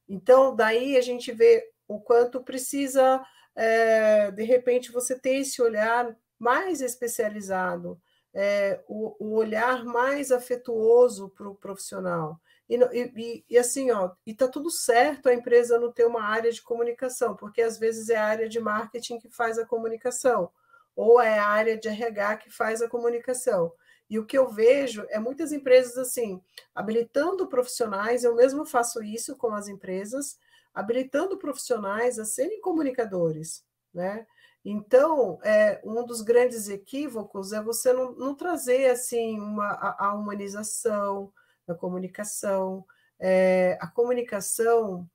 Speaker 2: Então, daí a gente vê o quanto precisa, é, de repente, você ter esse olhar mais especializado, é, o, o olhar mais afetuoso para o profissional. E, e, e, assim, ó, e tá tudo certo a empresa não ter uma área de comunicação, porque às vezes é a área de marketing que faz a comunicação, ou é a área de RH que faz a comunicação. E o que eu vejo é muitas empresas assim, habilitando profissionais, eu mesmo faço isso com as empresas, habilitando profissionais a serem comunicadores, né? Então, é, um dos grandes equívocos é você não, não trazer assim uma, a, a humanização, na comunicação. É, a comunicação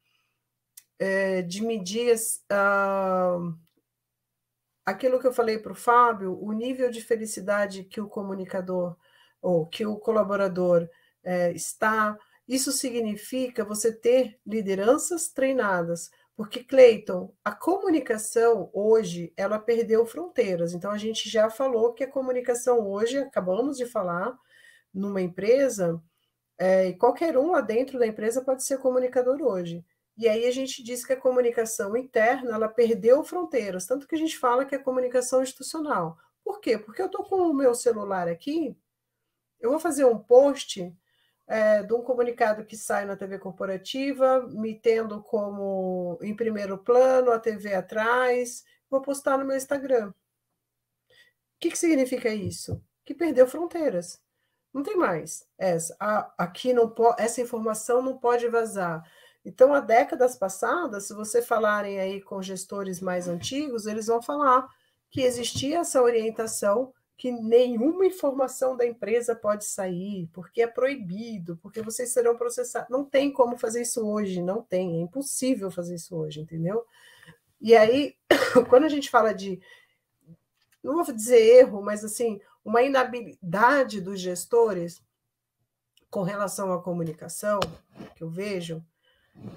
Speaker 2: é, de medidas. aquilo que eu falei para o Fábio, o nível de felicidade que o comunicador ou que o colaborador é, está, isso significa você ter lideranças treinadas. Porque, Cleiton, a comunicação hoje, ela perdeu fronteiras. Então, a gente já falou que a comunicação hoje, acabamos de falar, numa empresa, é, e qualquer um lá dentro da empresa pode ser comunicador hoje. E aí a gente diz que a comunicação interna ela perdeu fronteiras, tanto que a gente fala que é comunicação institucional. Por quê? Porque eu estou com o meu celular aqui, eu vou fazer um post é, de um comunicado que sai na TV corporativa, me tendo como em primeiro plano, a TV atrás, vou postar no meu Instagram. O que, que significa isso? Que perdeu fronteiras. Não tem mais essa. A, aqui não pode essa informação não pode vazar. Então, há décadas passadas, se você falarem aí com gestores mais antigos, eles vão falar que existia essa orientação que nenhuma informação da empresa pode sair, porque é proibido, porque vocês serão processados. Não tem como fazer isso hoje, não tem, é impossível fazer isso hoje, entendeu? E aí, quando a gente fala de, não vou dizer erro, mas assim, uma inabilidade dos gestores com relação à comunicação, que eu vejo,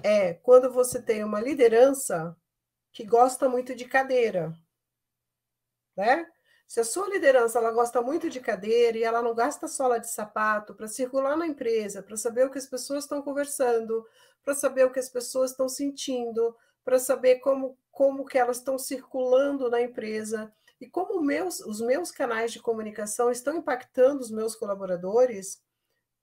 Speaker 2: é quando você tem uma liderança que gosta muito de cadeira, né? Se a sua liderança ela gosta muito de cadeira e ela não gasta sola de sapato para circular na empresa, para saber o que as pessoas estão conversando, para saber o que as pessoas estão sentindo, para saber como, como que elas estão circulando na empresa, e como meus, os meus canais de comunicação estão impactando os meus colaboradores,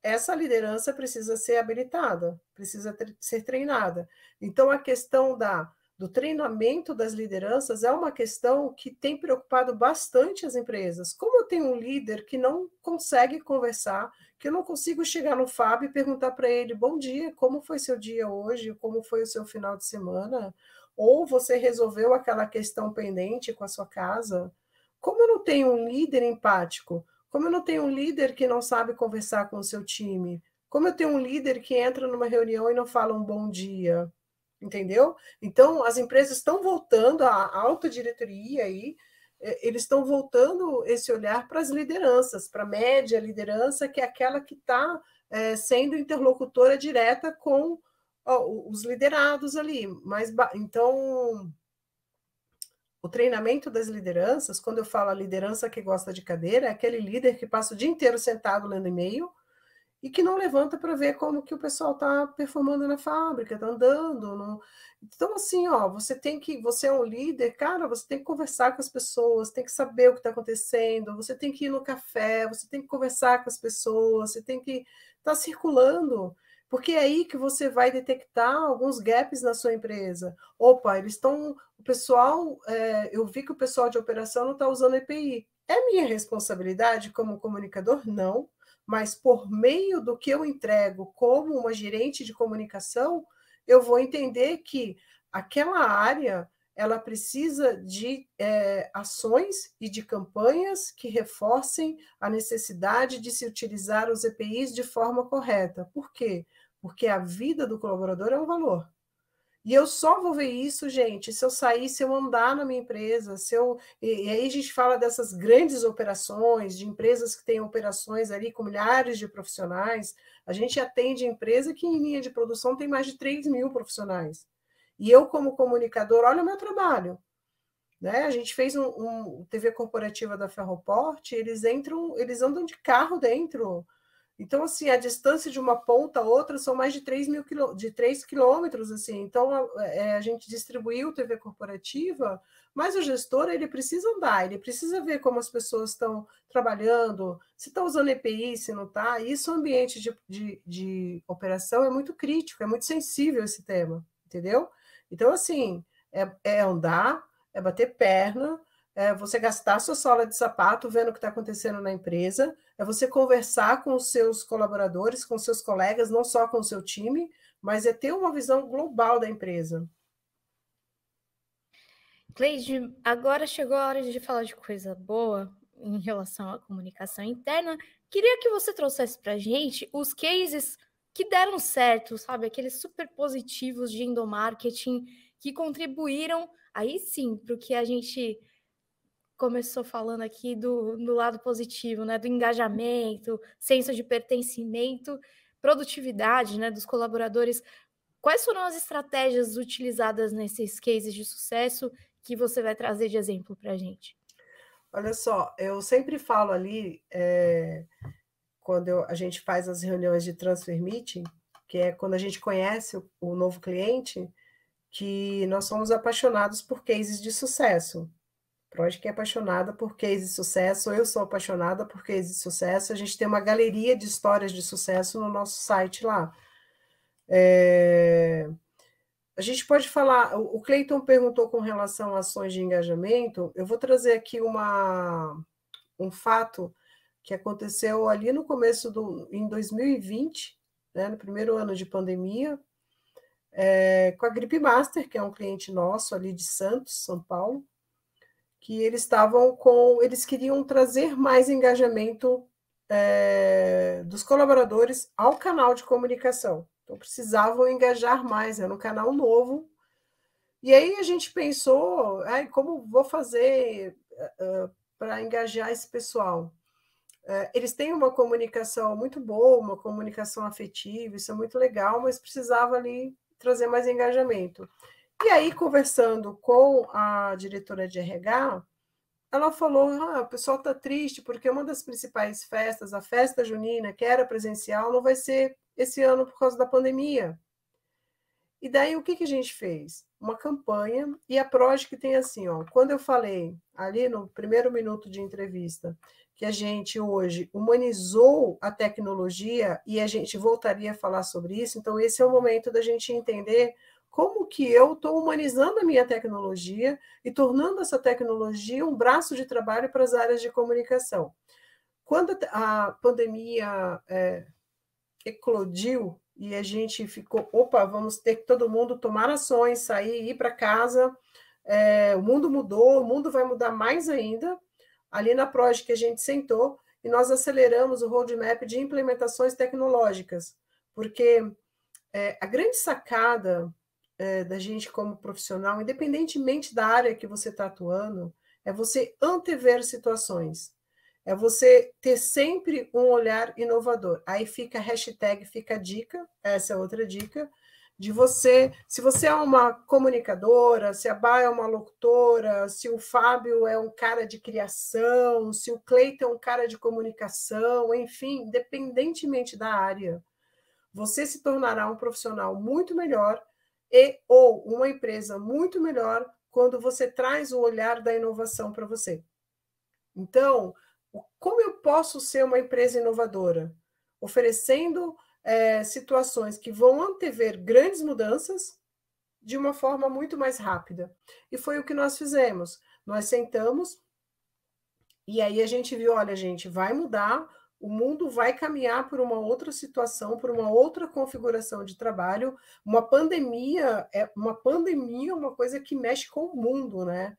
Speaker 2: essa liderança precisa ser habilitada, precisa ser treinada. Então, a questão da, do treinamento das lideranças é uma questão que tem preocupado bastante as empresas. Como eu tenho um líder que não consegue conversar, que eu não consigo chegar no Fábio e perguntar para ele: bom dia, como foi seu dia hoje? Como foi o seu final de semana? ou você resolveu aquela questão pendente com a sua casa. Como eu não tenho um líder empático, como eu não tenho um líder que não sabe conversar com o seu time, como eu tenho um líder que entra numa reunião e não fala um bom dia, entendeu? Então, as empresas estão voltando à autodiretoria aí, é, eles estão voltando esse olhar para as lideranças, para a média liderança, que é aquela que está é, sendo interlocutora direta com os liderados ali, mas então o treinamento das lideranças, quando eu falo a liderança que gosta de cadeira, é aquele líder que passa o dia inteiro sentado lendo e-mail e que não levanta para ver como que o pessoal está performando na fábrica, está andando. Então, assim, ó, você tem que, você é um líder, cara, você tem que conversar com as pessoas, tem que saber o que está acontecendo, você tem que ir no café, você tem que conversar com as pessoas, você tem que estar tá circulando porque é aí que você vai detectar alguns gaps na sua empresa. Opa, eles estão. O pessoal, é, eu vi que o pessoal de operação não está usando EPI. É minha responsabilidade como comunicador? Não. Mas por meio do que eu entrego como uma gerente de comunicação, eu vou entender que aquela área ela precisa de é, ações e de campanhas que reforcem a necessidade de se utilizar os EPIs de forma correta. Por quê? porque a vida do colaborador é um valor. E eu só vou ver isso, gente, se eu sair, se eu andar na minha empresa, se eu. E, e, aí a gente fala dessas grandes operações, de empresas que têm operações ali com milhares de profissionais. A gente atende empresa que em linha de produção tem mais de 3 mil profissionais. E eu, como comunicador, olha o meu trabalho. Né? A gente fez um, um TV corporativa da Ferroporte, eles entram, eles andam de carro dentro então, assim, a distância de uma ponta a outra são mais de 3, mil quilô, de 3 quilômetros, assim. Então, a, é, a, gente distribuiu TV corporativa, mas o gestor, ele precisa andar, ele precisa ver como as pessoas estão trabalhando, se está usando EPI, se não está. Isso, o ambiente de, de, de operação é muito crítico, é muito sensível esse tema, entendeu? Então, assim, é, é andar, é bater perna, é você gastar sua sola de sapato vendo o que está acontecendo na empresa, é você conversar com os seus colaboradores, com seus colegas, não só com o seu time, mas é ter uma visão global da empresa.
Speaker 3: Cleide, agora chegou a hora de falar de coisa boa em relação à comunicação interna. Queria que você trouxesse para a gente os cases que deram certo, sabe? Aqueles super positivos de endomarketing que contribuíram, aí sim, para o que a gente começou falando aqui do, do lado positivo, né? Do engajamento, senso de pertencimento, produtividade né, dos colaboradores. Quais foram as estratégias utilizadas nesses cases de sucesso que você
Speaker 2: vai trazer de exemplo para a gente? Olha só, eu sempre falo ali, é, quando eu, a gente faz as reuniões de transfer meeting, que é quando a gente conhece o, o novo cliente, que nós somos apaixonados por cases de sucesso. Freud que é apaixonada por case de sucesso, eu sou apaixonada por case de sucesso, a gente tem uma galeria de histórias de sucesso no nosso site lá. É... A gente pode falar, o Cleiton perguntou com relação a ações de engajamento, eu vou trazer aqui uma, um fato que aconteceu ali no começo do, em 2020, né, no primeiro ano de pandemia, é, com a Grip Master, que é um cliente nosso ali de Santos, São Paulo, que eles estavam com. Eles queriam trazer mais engajamento é, dos colaboradores ao canal de comunicação. Então precisavam engajar mais, era um canal novo. E aí a gente pensou, como vou fazer uh, eh, eh, para engajar esse pessoal? Uh, eles têm uma comunicação muito boa, uma comunicação afetiva, isso é muito legal, mas precisava ali trazer mais engajamento. E aí, conversando com a diretora de RH, ela falou: ah, o pessoal está triste porque uma das principais festas, a festa junina, que era presencial, não vai ser esse ano por causa da pandemia. E daí o que, que a gente fez? Uma campanha e a Proje que tem assim, ó, quando eu falei ali no primeiro minuto de entrevista que a gente hoje humanizou a tecnologia e a gente voltaria a falar sobre isso, então esse é o momento da gente entender como que eu estou humanizando a minha tecnologia e tornando essa tecnologia um braço de trabalho para as áreas de comunicação. Quando a pandemia é, eclodiu e a gente ficou, opa, vamos ter que todo mundo tomar ações, sair, ir para casa, é, o mundo mudou, o mundo vai mudar mais ainda. Ali na Proje que a gente sentou e nós aceleramos o roadmap de implementações tecnológicas, porque é, a grande sacada é, da gente como profissional, independentemente da área que você está atuando, é você antever situações, é você ter sempre um olhar inovador. Aí fica a hashtag, fica a dica, essa é outra dica, de você, se você é uma comunicadora, se a Bá é uma locutora, se o Fábio é um cara de criação, se o Cleiton é um cara de comunicação, enfim, independentemente da área, você se tornará um profissional muito melhor e ou uma empresa muito melhor quando você traz o olhar da inovação para você. Então, como eu posso ser uma empresa inovadora? Oferecendo é, situações que vão antever grandes mudanças de uma forma muito mais rápida. E foi o que nós fizemos. Nós sentamos e aí a gente viu: olha, gente, vai mudar o mundo vai caminhar por uma outra situação, por uma outra configuração de trabalho. Uma pandemia é uma pandemia, é uma coisa que mexe com o mundo, né?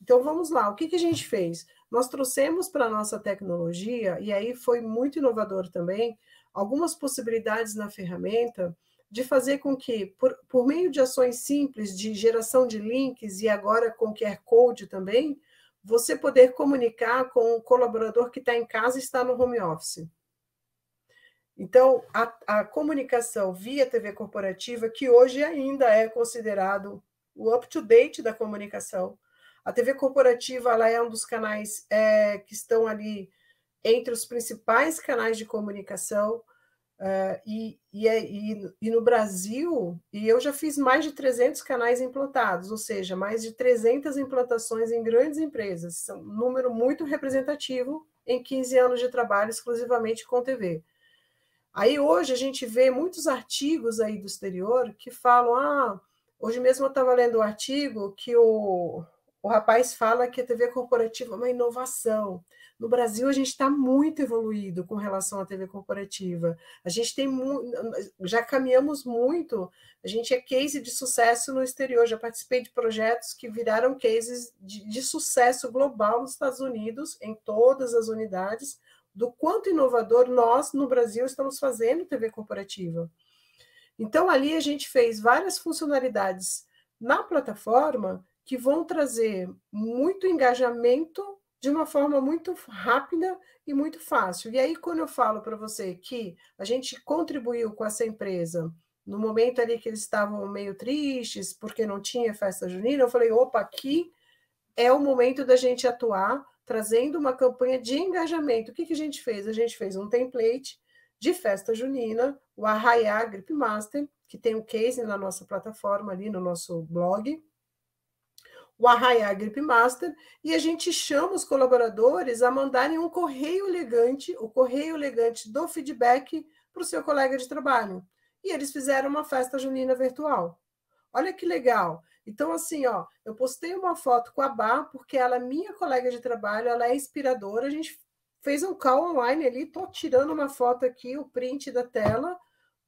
Speaker 2: Então vamos lá, o que, que a gente fez? Nós trouxemos para a nossa tecnologia, e aí foi muito inovador também, algumas possibilidades na ferramenta de fazer com que, por, por meio de ações simples de geração de links e agora com QR Code também, você poder comunicar com o um colaborador que está em casa e está no home office. Então, a, a, comunicação via TV corporativa, que hoje ainda é considerado o up-to-date da comunicação, a TV corporativa ela é um dos canais é, que estão ali entre os principais canais de comunicação. Uh, e, e, é, e, e, no Brasil, e eu já fiz mais de 300 canais implantados, ou seja, mais de 300 implantações em grandes empresas. São um número muito representativo em 15 anos de trabalho exclusivamente com TV. Aí hoje a gente vê muitos artigos aí do exterior que falam: ah, hoje mesmo eu estava lendo um artigo que o, o rapaz fala que a TV corporativa é uma inovação. No Brasil, a gente está muito evoluído com relação à TV corporativa. A gente tem já caminhamos muito, a gente é case de sucesso no exterior. Já participei de projetos que viraram cases de, de sucesso global nos Estados Unidos, em todas as unidades, do quanto inovador nós, no Brasil, estamos fazendo TV corporativa. Então, ali a gente fez várias funcionalidades na plataforma que vão trazer muito engajamento de uma forma muito rápida e muito fácil. E aí, quando eu falo para você que a gente contribuiu com essa empresa no momento ali que eles estavam meio tristes porque não tinha festa junina, eu falei: opa, aqui é o momento da gente atuar, trazendo uma campanha de engajamento. O que, que a gente fez? A gente fez um template de festa junina, o Arraiá Grip Master, que tem o um case na nossa plataforma ali, no nosso blog, o Arraiar Grip Master, e a gente chama os colaboradores a mandarem um correio elegante, o correio elegante do feedback para o seu colega de trabalho. E eles fizeram uma festa junina virtual. Olha que legal! Então, assim, ó, eu postei uma foto com a Bá, porque ela é minha colega de trabalho, ela é inspiradora. A gente fez um call online ali, tô tirando uma foto aqui, o print da tela,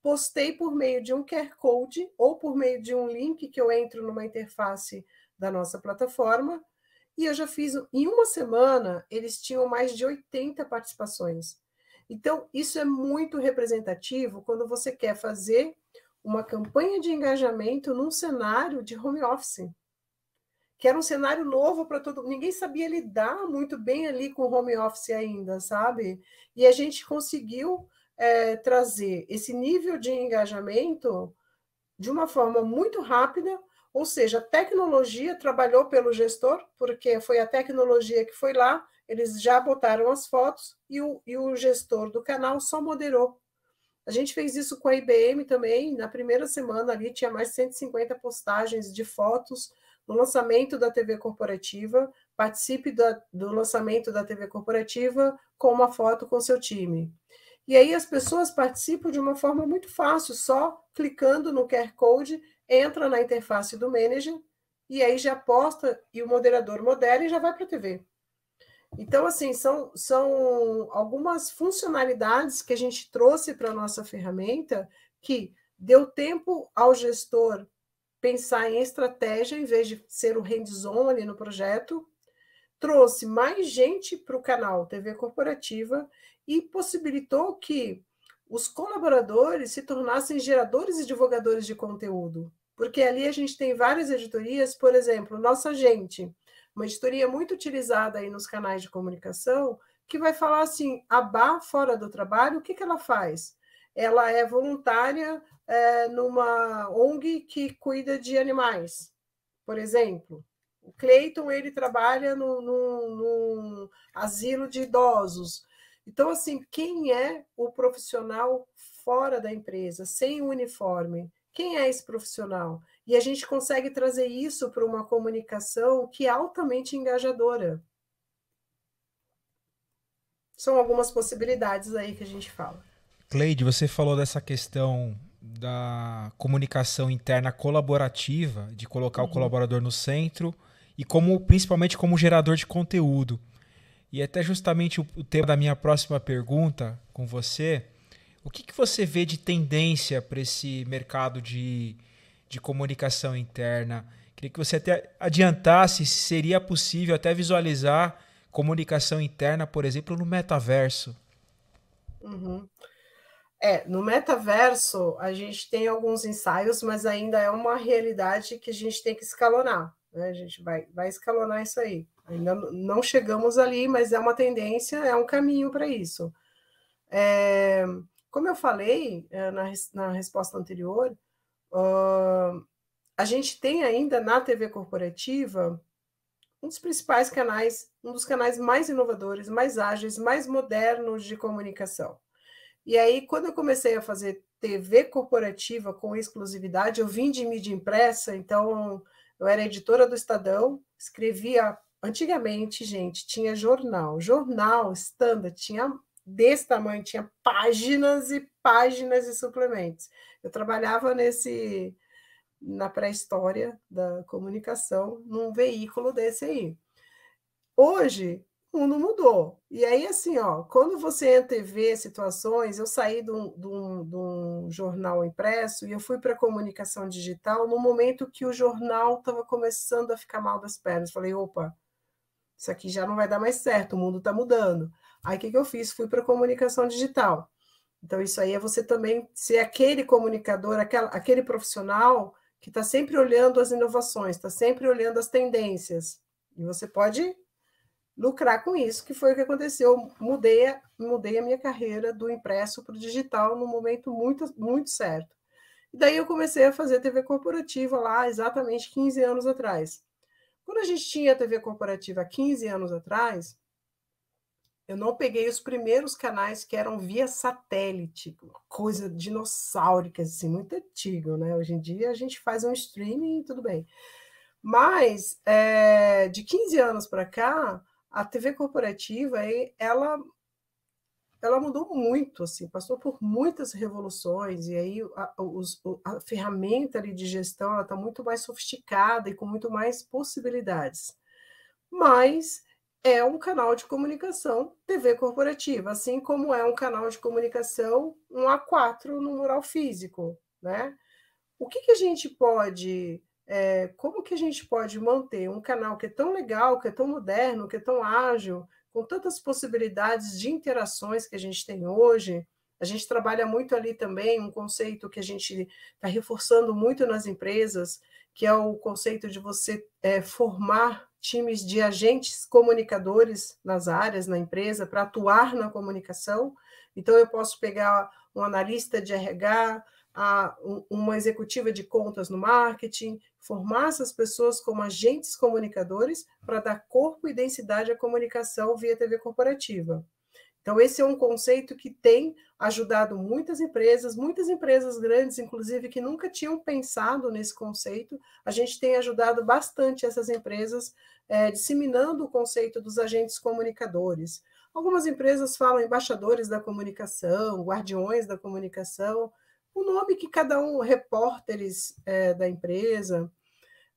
Speaker 2: postei por meio de um QR Code ou por meio de um link que eu entro numa interface da nossa plataforma. E eu já fiz, em uma semana, eles tinham mais de 80 participações. Então, isso é muito representativo quando você quer fazer uma campanha de engajamento num cenário de home office, que era um cenário novo para todo mundo. Ninguém sabia lidar muito bem ali com home office ainda, sabe? E a gente conseguiu é, trazer esse nível de engajamento de uma forma muito rápida, ou seja, a tecnologia trabalhou pelo gestor, porque foi a tecnologia que foi lá, eles já botaram as fotos e o, e o gestor do canal só moderou. A gente fez isso com a IBM também, na primeira semana ali tinha mais de 150 postagens de fotos no lançamento da TV corporativa. Participe da, do lançamento da TV corporativa com uma foto com seu time. E aí as pessoas participam de uma forma muito fácil, só clicando no QR Code entra na interface do manager e aí já posta e o moderador modera e já vai para a TV. Então, assim, são, são algumas funcionalidades que a gente trouxe para a nossa ferramenta que deu tempo ao gestor pensar em estratégia em vez de ser o hands-on ali no projeto, trouxe mais gente para o canal TV Corporativa e possibilitou que os colaboradores se tornassem geradores e divulgadores de conteúdo porque ali a gente tem várias editorias, por exemplo, Nossa Gente, uma editoria muito utilizada aí nos canais de comunicação, que vai falar assim: a Bá, fora do trabalho, o que, que ela faz? Ela é voluntária é, numa ONG que cuida de animais, por exemplo. O Cleiton ele trabalha no, asilo de idosos. Então, assim, quem é o profissional fora da empresa, sem uniforme? Quem é esse profissional? E a gente consegue trazer isso para uma comunicação que é altamente engajadora. São algumas possibilidades aí que a gente fala.
Speaker 1: Cleide, você falou dessa questão da comunicação interna colaborativa, de colocar uhum. o colaborador no centro e como principalmente como gerador de conteúdo. E até justamente o, o tema da minha próxima pergunta com você o que, que você vê de tendência para esse mercado de, de comunicação interna? Queria que você até adiantasse se seria possível até visualizar comunicação interna, por exemplo, no metaverso.
Speaker 2: Uhum. É, no metaverso a gente tem alguns ensaios, mas ainda é uma realidade que a gente tem que escalonar. Né? A gente vai, vai escalonar isso aí. Ainda não chegamos ali, mas é uma tendência, é um caminho para isso. É... Como eu falei é, na, na resposta anterior, uh, a gente tem ainda na TV corporativa um dos principais canais, um dos canais mais inovadores, mais ágeis, mais modernos de comunicação. E aí, quando eu comecei a fazer TV corporativa com exclusividade, eu vim de mídia impressa, então eu era editora do Estadão, escrevia antigamente, gente, tinha jornal, jornal, standard, tinha desse tamanho, tinha páginas e páginas de suplementos. Eu trabalhava nesse na pré-história da comunicação, num veículo desse aí. Hoje, o mundo mudou. E aí, assim, ó, quando você vê situações, eu saí de um, de um, de um jornal impresso e eu fui para a comunicação digital no momento que o jornal estava começando a ficar mal das pernas. Falei, opa, isso aqui já não vai dar mais certo, o mundo está mudando. Aí o que, que eu fiz? Fui para comunicação digital. Então, isso aí é você também ser aquele comunicador, aquela, aquele profissional que está sempre olhando as inovações, está sempre olhando as tendências. E você pode lucrar com isso, que foi o que aconteceu. Mudei, mudei a minha carreira do impresso para o digital num momento muito, muito certo. E daí eu comecei a fazer TV corporativa lá exatamente 15 anos atrás. Quando a gente tinha TV corporativa 15 anos atrás, eu não peguei os primeiros canais que eram via satélite, coisa dinossáurica, assim, muito antigo, né? Hoje em dia a gente faz um streaming e tudo bem. Mas é, de 15 anos para cá, a TV corporativa ela ela mudou muito, assim, passou por muitas revoluções, e aí a, os, a ferramenta ali de gestão está muito mais sofisticada e com muito mais possibilidades. Mas é um canal de comunicação TV corporativa, assim como é um canal de comunicação um A4 no mural físico, né? O que, que a gente pode, é, como que a gente pode manter um canal que é tão legal, que é tão moderno, que é tão ágil, com tantas possibilidades de interações que a gente tem hoje? A gente trabalha muito ali também um conceito que a gente está reforçando muito nas empresas, que é o conceito de você é, formar times de agentes comunicadores nas áreas, na empresa, para atuar na comunicação. Então, eu posso pegar um analista de RH, uma executiva de contas no marketing, formar essas pessoas como agentes comunicadores para dar corpo e densidade à comunicação via TV corporativa. Então, esse é um conceito que tem ajudado muitas empresas, muitas empresas grandes, inclusive, que nunca tinham pensado nesse conceito. A gente tem ajudado bastante essas empresas é, disseminando o conceito dos agentes comunicadores. Algumas empresas falam embaixadores da comunicação, guardiões da comunicação, o nome que cada um, repórteres é, da empresa,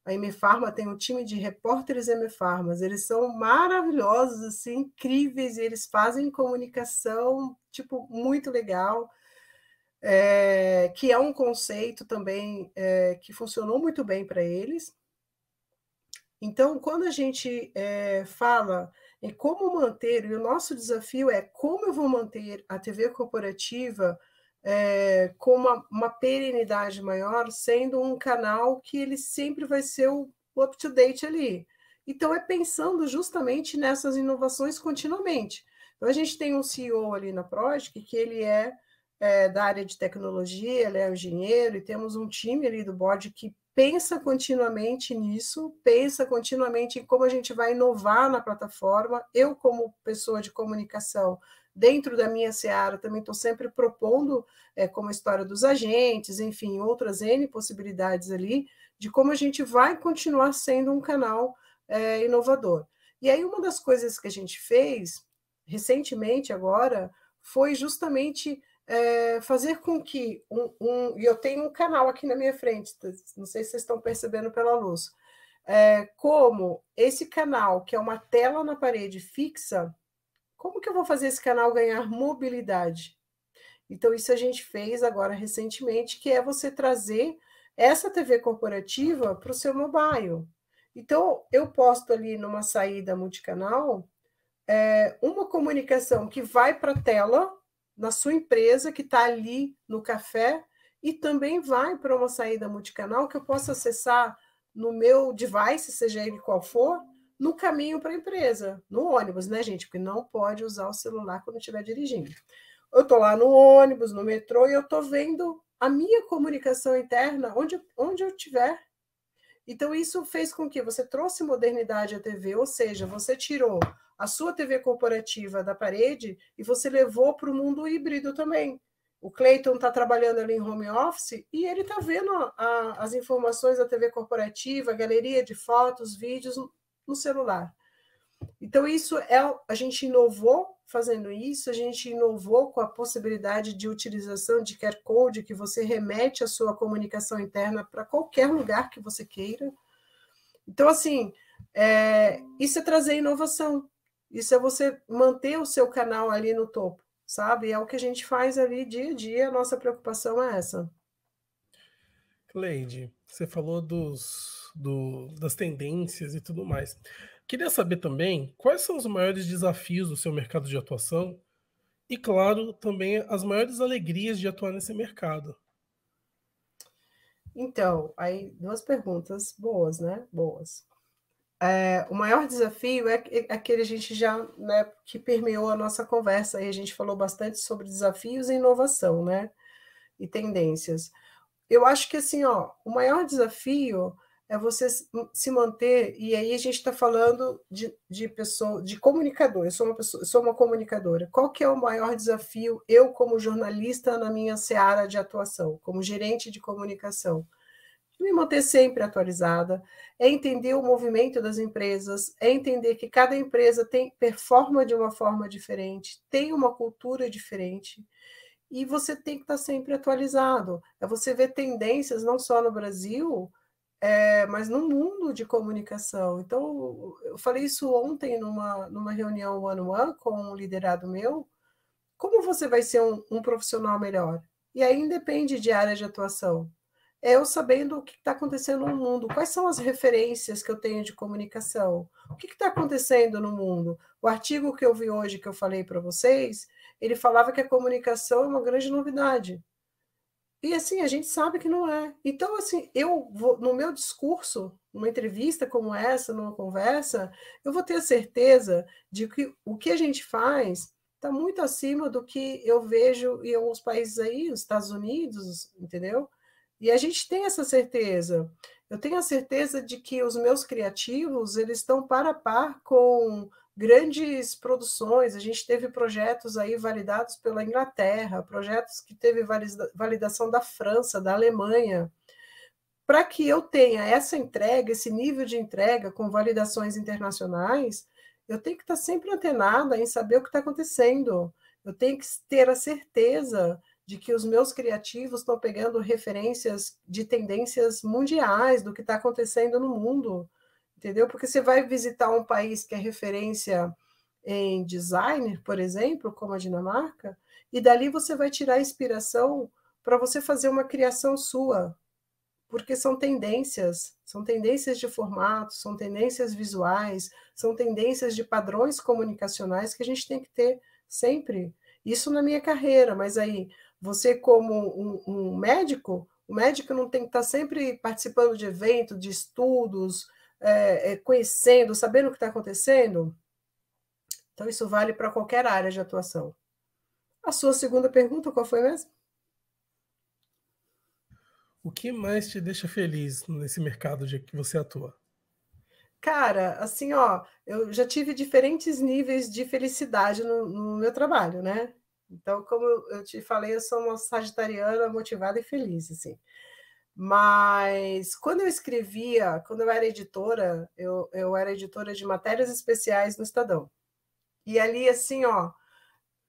Speaker 2: a M Farma tem um time de repórteres M Farmas. Eles são maravilhosos, assim, incríveis, e eles fazem comunicação, tipo, muito legal. É, que é um conceito também é, que funcionou muito bem para eles. Então, quando a gente é, fala em como manter, e o nosso desafio é como eu vou manter a TV corporativa é, com uma, uma, perenidade maior, sendo um canal que ele sempre vai ser o, up-to-date ali. Então, é pensando justamente nessas inovações continuamente. Então, a gente tem um CEO ali na Project que ele é, é da área de tecnologia, ele é um engenheiro, e temos um time ali do board que pensa continuamente nisso, pensa continuamente em como a gente vai inovar na plataforma. Eu, como pessoa de comunicação, Dentro da minha seara, também estou sempre propondo, é, como a história dos agentes, enfim, outras N possibilidades ali, de como a gente vai continuar sendo um canal é, inovador. E aí, uma das coisas que a gente fez, recentemente agora, foi justamente é, fazer com que um, um, E eu tenho um canal aqui na minha frente, tá? não sei se vocês estão percebendo pela luz. É, como esse canal, que é uma tela na parede fixa, como que eu vou fazer esse canal ganhar mobilidade? Então, isso a gente fez agora recentemente, que é você trazer essa TV corporativa para o seu mobile. Então, eu posto ali numa saída multicanal é, uma comunicação que vai para a tela na sua empresa, que está ali no café, e também vai para uma saída multicanal que eu posso acessar no meu device, seja ele qual for, no caminho para a empresa, no ônibus, né, gente? Porque não pode usar o celular quando estiver dirigindo. Eu estou lá no ônibus, no metrô, e eu estou vendo a minha comunicação interna onde, onde eu estiver. Então, isso fez com que você trouxe modernidade à TV, ou seja, você tirou a sua TV corporativa da parede e você levou para o mundo híbrido também. O Clayton está trabalhando ali em home office e ele está vendo a, as informações da TV corporativa, galeria de fotos, vídeos no celular. Então, isso é. A gente inovou fazendo isso, a gente inovou com a possibilidade de utilização de QR Code, que você remete a sua comunicação interna para qualquer lugar que você queira. Então, assim, é, isso é trazer inovação, isso é você manter o seu canal ali no topo, sabe? É o que a gente faz ali dia a dia, a nossa preocupação é essa.
Speaker 4: Cleide, você falou dos do, das tendências e tudo mais. Queria saber também quais são os maiores desafios do seu mercado de atuação e, claro, também as maiores alegrias de atuar nesse mercado.
Speaker 2: Então, aí duas perguntas boas, né? Boas. É, o maior desafio é, é aquele a gente já, né, que permeou a nossa conversa, e a gente falou bastante sobre desafios e inovação, né? E tendências. Eu acho que, assim, ó, o maior desafio é você se manter, e aí a gente está falando de, de pessoa, de comunicador, eu sou uma pessoa, sou uma comunicadora. Qual que é o maior desafio, eu, como jornalista, na minha seara de atuação, como gerente de comunicação? Me manter sempre atualizada, é entender o movimento das empresas, é entender que cada empresa tem performa de uma forma diferente, tem uma cultura diferente e você tem que estar tá sempre atualizado. É você ver tendências não só no Brasil, é, mas no mundo de comunicação. Então, eu falei isso ontem numa, numa reunião one-on-one -on -one com um liderado meu. Como você vai ser um, um profissional melhor? E aí depende de área de atuação. É eu sabendo o que está acontecendo no mundo, quais são as referências que eu tenho de comunicação, o que está acontecendo no mundo. O artigo que eu vi hoje, que eu falei para vocês, ele falava que a comunicação é uma grande novidade. E assim, a gente sabe que não é. Então, assim, eu vou, no meu discurso, numa entrevista como essa, numa conversa, eu vou ter a certeza de que o que a gente faz está muito acima do que eu vejo em alguns países aí, os Estados Unidos, entendeu? E a gente tem essa certeza. Eu tenho a certeza de que os meus criativos eles estão para a par com grandes produções. A gente teve projetos aí validados pela Inglaterra, projetos que teve validação da França, da Alemanha. Para que eu tenha essa entrega, esse nível de entrega com validações internacionais, eu tenho que estar sempre antenada em saber o que está acontecendo. Eu tenho que ter a certeza de que os meus criativos estão pegando referências de tendências mundiais do que está acontecendo no mundo entendeu? Porque você vai visitar um país que é referência em design, por exemplo, como a Dinamarca, e dali você vai tirar inspiração para você fazer uma criação sua, porque são tendências, são tendências de formato, são tendências visuais, são tendências de padrões comunicacionais que a gente tem que ter sempre. Isso na minha carreira, mas aí você como um, um médico, o médico não tem que estar tá sempre participando de eventos, de estudos, é, é, conhecendo, sabendo o que está acontecendo? Então, isso vale para qualquer área de atuação. A sua segunda pergunta, qual foi mesmo?
Speaker 4: O que mais te deixa feliz nesse mercado de que você atua?
Speaker 2: Cara, assim, ó, eu já tive diferentes níveis de felicidade no, no meu trabalho, né? Então, como eu te falei, eu sou uma sagitariana motivada e feliz, assim. Mas quando eu escrevia, quando eu era editora, eu, eu era editora de matérias especiais no Estadão. E ali, assim, ó,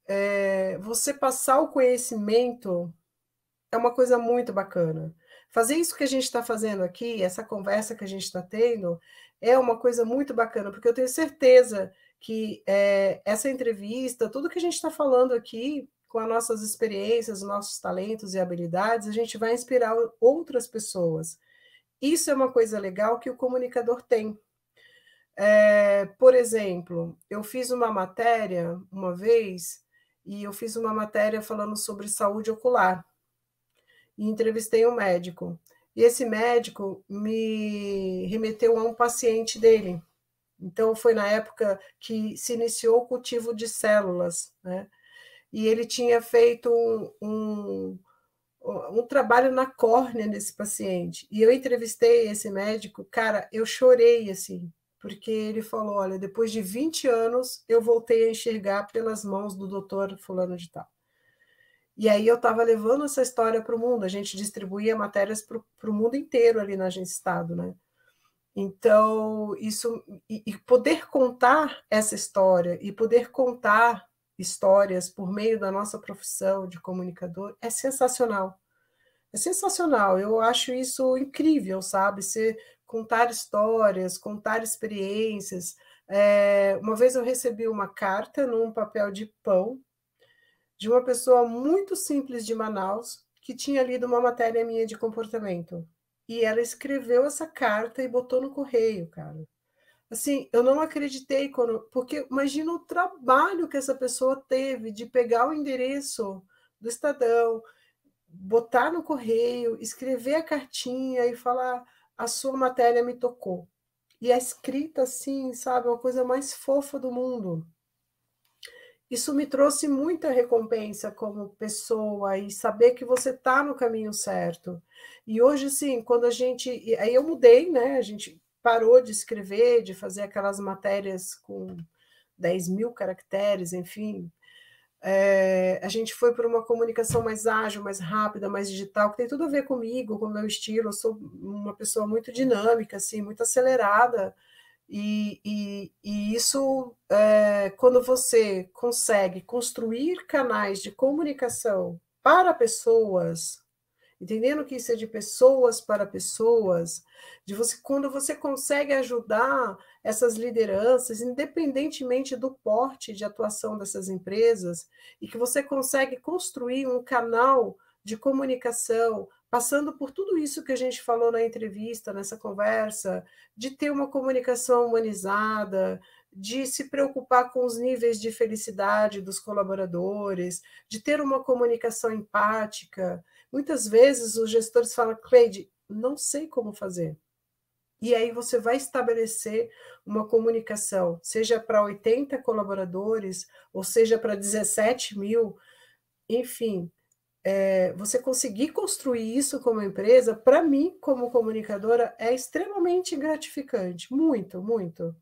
Speaker 2: é, você passar o conhecimento é uma coisa muito bacana. Fazer isso que a gente está fazendo aqui, essa conversa que a gente está tendo, é uma coisa muito bacana, porque eu tenho certeza que é, essa entrevista, tudo que a gente está falando aqui, com as nossas experiências, nossos talentos e habilidades, a gente vai inspirar outras pessoas. Isso é uma coisa legal que o comunicador tem. É, por exemplo, eu fiz uma matéria uma vez, e eu fiz uma matéria falando sobre saúde ocular, e entrevistei um médico. E esse médico me remeteu a um paciente dele. Então, foi na época que se iniciou o cultivo de células, né? e ele tinha feito um, um, um, trabalho na córnea nesse paciente. E eu entrevistei esse médico, cara, eu chorei assim, porque ele falou: olha, depois de 20 anos eu voltei a enxergar pelas mãos do doutor Fulano de Tal. E aí eu estava levando essa história para o mundo, a gente distribuía matérias para o mundo inteiro ali na Agência Estado, né? Então, isso e, e poder contar essa história e poder contar histórias por meio da nossa profissão de comunicador é sensacional. É sensacional, eu acho isso incrível, sabe? Ser contar histórias, contar experiências. É, uma vez eu recebi uma carta num papel de pão de uma pessoa muito simples de Manaus que tinha lido uma matéria minha de comportamento. E ela escreveu essa carta e botou no correio, cara assim, eu não acreditei quando, porque imagina o trabalho que essa pessoa teve de pegar o endereço do Estadão, botar no correio, escrever a cartinha e falar a sua matéria me tocou. E a escrita assim, sabe, uma coisa mais fofa do mundo. Isso me trouxe muita recompensa como pessoa e saber que você está no caminho certo. E hoje, sim, quando a gente. Aí eu mudei, né? A gente parou de escrever, de fazer aquelas matérias com 10 mil caracteres, enfim. É, a gente foi para uma comunicação mais ágil, mais rápida, mais digital, que tem tudo a ver comigo, com o meu estilo. Eu sou uma pessoa muito dinâmica, assim, muito acelerada. E, e, e isso, é, quando você consegue construir canais de comunicação para pessoas entendendo que isso é de pessoas para pessoas, de você quando você consegue ajudar essas lideranças, independentemente do porte de atuação dessas empresas, e que você consegue construir um canal de comunicação, passando por tudo isso que a gente falou na entrevista, nessa conversa, de ter uma comunicação humanizada, de se preocupar com os níveis de felicidade dos colaboradores, de ter uma comunicação empática, Muitas vezes os gestores falam, Cleide, não sei como fazer. E aí você vai estabelecer uma comunicação, seja para 80 colaboradores, ou seja para 17 mil, enfim, é, você conseguir construir isso como empresa, para mim, como comunicadora, é extremamente gratificante, muito, muito.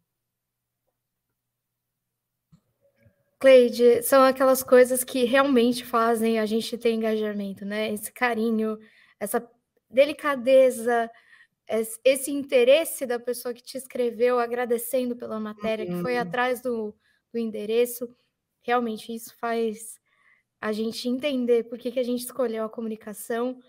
Speaker 3: Cleide, são aquelas coisas que realmente fazem a gente ter engajamento, né? Esse carinho, essa delicadeza, esse interesse da pessoa que te escreveu, agradecendo pela matéria, uhum. que foi uhum. atrás do, do, endereço. Realmente, isso faz a gente entender por que, que a gente escolheu a comunicação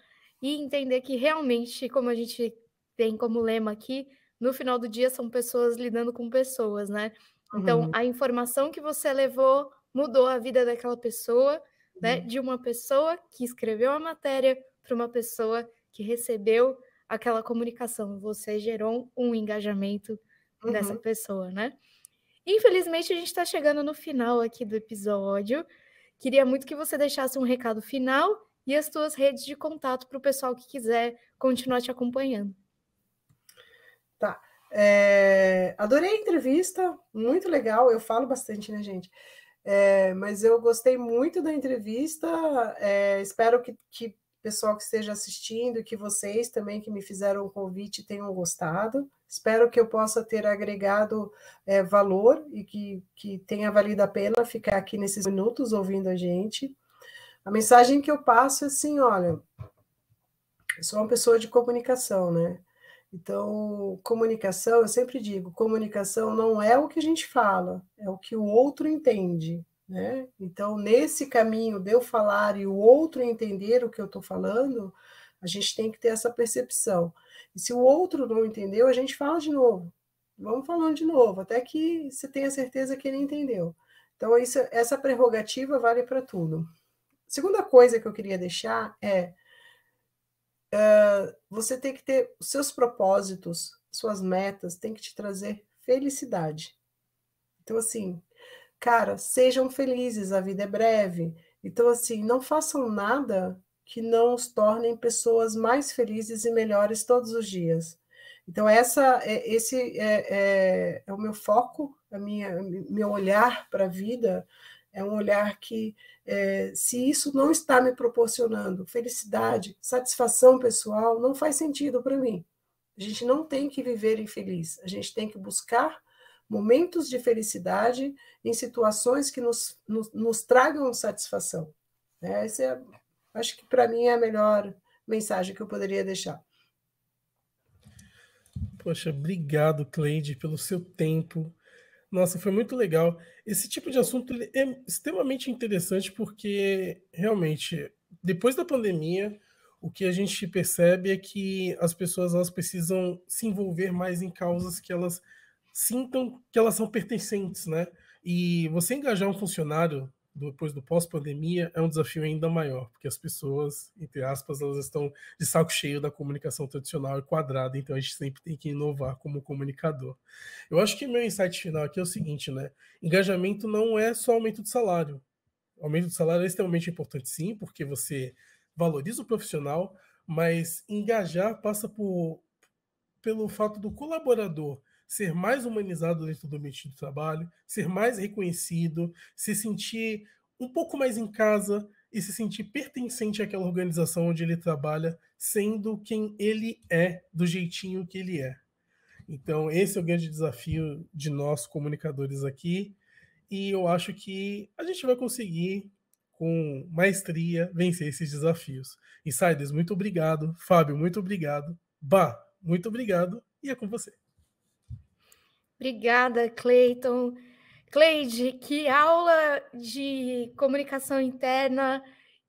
Speaker 3: e entender que realmente, como a gente tem como lema aqui, no final do dia são pessoas lidando com pessoas, né? Então, uhum. a informação que você levou mudou a vida daquela pessoa, né? Uhum. De uma pessoa que escreveu a matéria para uma pessoa que recebeu aquela comunicação. Você gerou um engajamento uhum. dessa pessoa, né? Infelizmente, a gente está chegando no final aqui do episódio. Queria muito que você deixasse um recado final e as suas redes de contato para o pessoal que quiser continuar te acompanhando.
Speaker 2: Tá. É, adorei a entrevista, muito legal. Eu falo bastante, né, gente? É, mas eu gostei muito da entrevista. É, espero que, que pessoal que esteja assistindo, que vocês também que me fizeram o convite tenham gostado. Espero que eu possa ter agregado é, valor e que, que tenha valido a pena ficar aqui nesses minutos ouvindo a gente. A mensagem que eu passo é assim: olha, eu sou uma pessoa de comunicação, né? Então, comunicação, eu sempre digo, comunicação não é o que a gente fala, é o que o outro entende. Né? Então, nesse caminho de eu falar e o outro entender o que eu estou falando, a gente tem que ter essa percepção. E se o outro não entendeu, a gente fala de novo. Vamos falando de novo, até que você tenha certeza que ele entendeu. Então, isso, essa prerrogativa vale para tudo. Segunda coisa que eu queria deixar é uh, você tem que ter os seus propósitos, suas metas, tem que te trazer felicidade. Então, assim, cara, sejam felizes, a vida é breve. Então, assim, não façam nada que não os tornem pessoas mais felizes e melhores todos os dias. Então, essa, é, esse é, é, é o meu foco, a minha, meu olhar para a vida, é um olhar que, é, se isso não está me proporcionando felicidade, satisfação pessoal, não faz sentido para mim. A gente não tem que viver infeliz, a gente tem que buscar momentos de felicidade em situações que nos, nos, nos tragam satisfação. Né? Essa é, acho que para mim é a melhor mensagem que eu poderia deixar.
Speaker 4: Poxa, obrigado, Cleide, pelo seu tempo, nossa, foi muito legal. Esse tipo de assunto é extremamente interessante porque realmente, depois da pandemia, o que a gente percebe é que as pessoas elas precisam se envolver mais em causas que elas sintam que elas são pertencentes, né? E você engajar um funcionário depois do pós-pandemia é um desafio ainda maior, porque as pessoas, entre aspas, elas estão de saco cheio da comunicação tradicional e quadrada, então a gente sempre tem que inovar como comunicador. Eu acho que meu insight final aqui é o seguinte, né? Engajamento não é só aumento de salário. O aumento de salário é extremamente importante, sim, porque você valoriza o profissional, mas engajar passa por pelo fato do colaborador ser mais humanizado dentro do ambiente de trabalho, ser mais reconhecido, se sentir um pouco mais em casa e se sentir pertencente àquela organização onde ele trabalha, sendo quem ele é, do jeitinho que ele é. Então, esse é o grande desafio de nós comunicadores aqui, e eu acho que a gente vai conseguir com maestria vencer esses desafios. Insiders, muito obrigado. Fábio, muito obrigado. Bah, muito obrigado. E é com você.
Speaker 3: Obrigada, Cleiton. Cleide, que aula de comunicação interna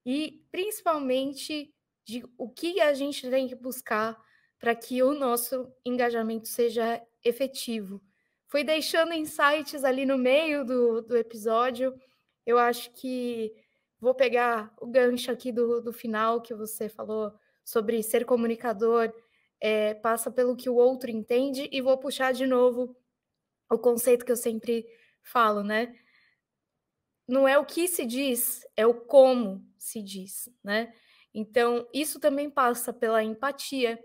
Speaker 3: e principalmente de o que a gente tem que buscar para que o nosso engajamento seja efetivo. Foi deixando insights ali no meio do, do episódio. Eu acho que vou pegar o gancho aqui do, do final que você falou sobre ser comunicador, é, passa pelo que o outro entende, e vou puxar de novo o conceito que eu sempre falo, né? Não é o que se diz, é o como se diz, né? Então, isso também passa pela empatia,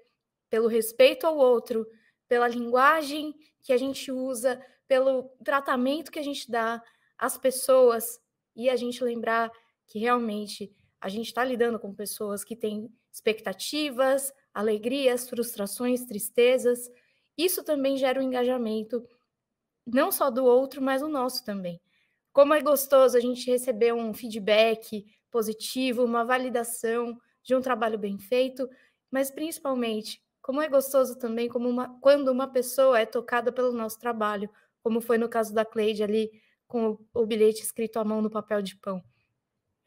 Speaker 3: pelo respeito ao outro, pela linguagem que a gente usa, pelo tratamento que a gente dá às pessoas e a gente lembrar que realmente a gente está lidando com pessoas que têm expectativas, alegrias, frustrações, tristezas. Isso também gera um engajamento não só do outro, mas o nosso também. Como é gostoso a gente receber um feedback positivo, uma validação de um trabalho bem feito, mas principalmente, como é gostoso também como uma, quando uma pessoa é tocada pelo nosso trabalho, como foi no caso da Cleide ali com o, o bilhete escrito à mão no papel de pão.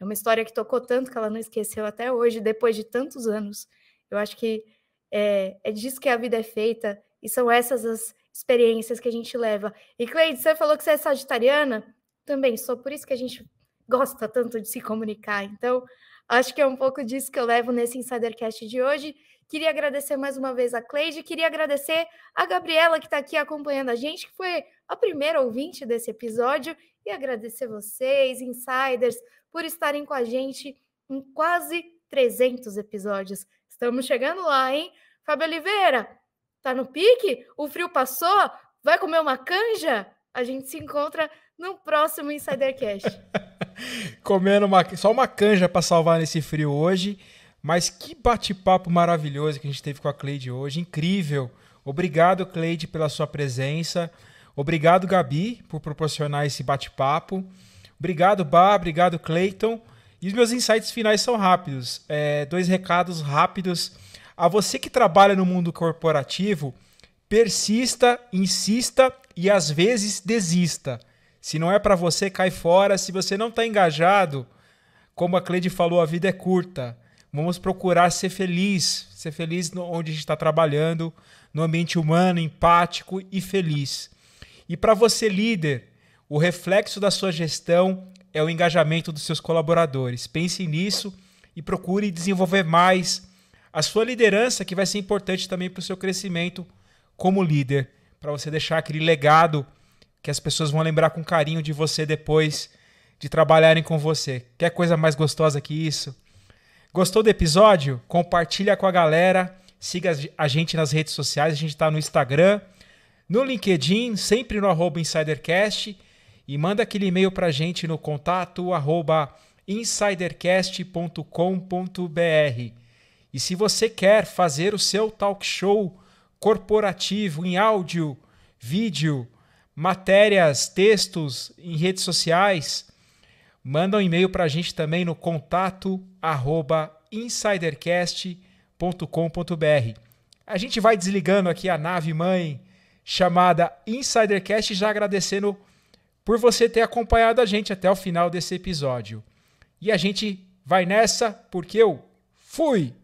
Speaker 3: É uma história que tocou tanto que ela não esqueceu até hoje, depois de tantos anos. Eu acho que é, é disso que a vida é feita e são essas as experiências que a gente leva. E Cleide, você falou que você é sagitariana? Também sou, por isso que a gente gosta tanto de se comunicar. Então, acho que é um pouco disso que eu levo nesse Insidercast de hoje. Queria agradecer mais uma vez a Cleide, queria agradecer a Gabriela que está aqui acompanhando a gente, que foi a primeira ouvinte desse episódio, e agradecer vocês, insiders, por estarem com a gente em quase 300 episódios. Estamos chegando lá, hein? Fábio Oliveira, Tá no pique? O frio passou? Vai comer uma canja? A gente se encontra no próximo Insidercast.
Speaker 1: Comendo uma, só uma canja para salvar nesse frio hoje. Mas que bate-papo maravilhoso que a gente teve com a Cleide hoje, incrível. Obrigado, Cleide, pela sua presença. Obrigado, Gabi, por proporcionar esse bate-papo. Obrigado, Bá, obrigado, Cleiton. E os meus insights finais são rápidos. É, dois recados rápidos a você que trabalha no mundo corporativo, persista, insista e às vezes desista. Se não é para você, cai fora. Se você não está engajado, como a Cleide falou, a vida é curta. Vamos procurar ser feliz, ser feliz onde a gente está trabalhando, no ambiente humano, empático e feliz. E para você, líder, o reflexo da sua gestão é o engajamento dos seus colaboradores. Pense nisso e procure desenvolver mais a sua liderança que vai ser importante também para o seu crescimento como líder, para você deixar aquele legado que as pessoas vão lembrar com carinho de você depois de trabalharem com você. Quer coisa mais gostosa que isso? Gostou do episódio? Compartilha com a galera, siga a gente nas redes sociais, a gente está no Instagram, no LinkedIn, sempre no arroba InsiderCast e manda aquele e-mail para a gente no contato arroba insidercast.com.br. E se você quer fazer o seu talk show corporativo em áudio, vídeo, matérias, textos em redes sociais, manda um e-mail para a gente também no contato arroba insidercast.com.br. A gente vai desligando aqui a nave mãe chamada Insidercast, já agradecendo por você ter acompanhado a gente até o final desse episódio. E a gente vai nessa porque eu fui!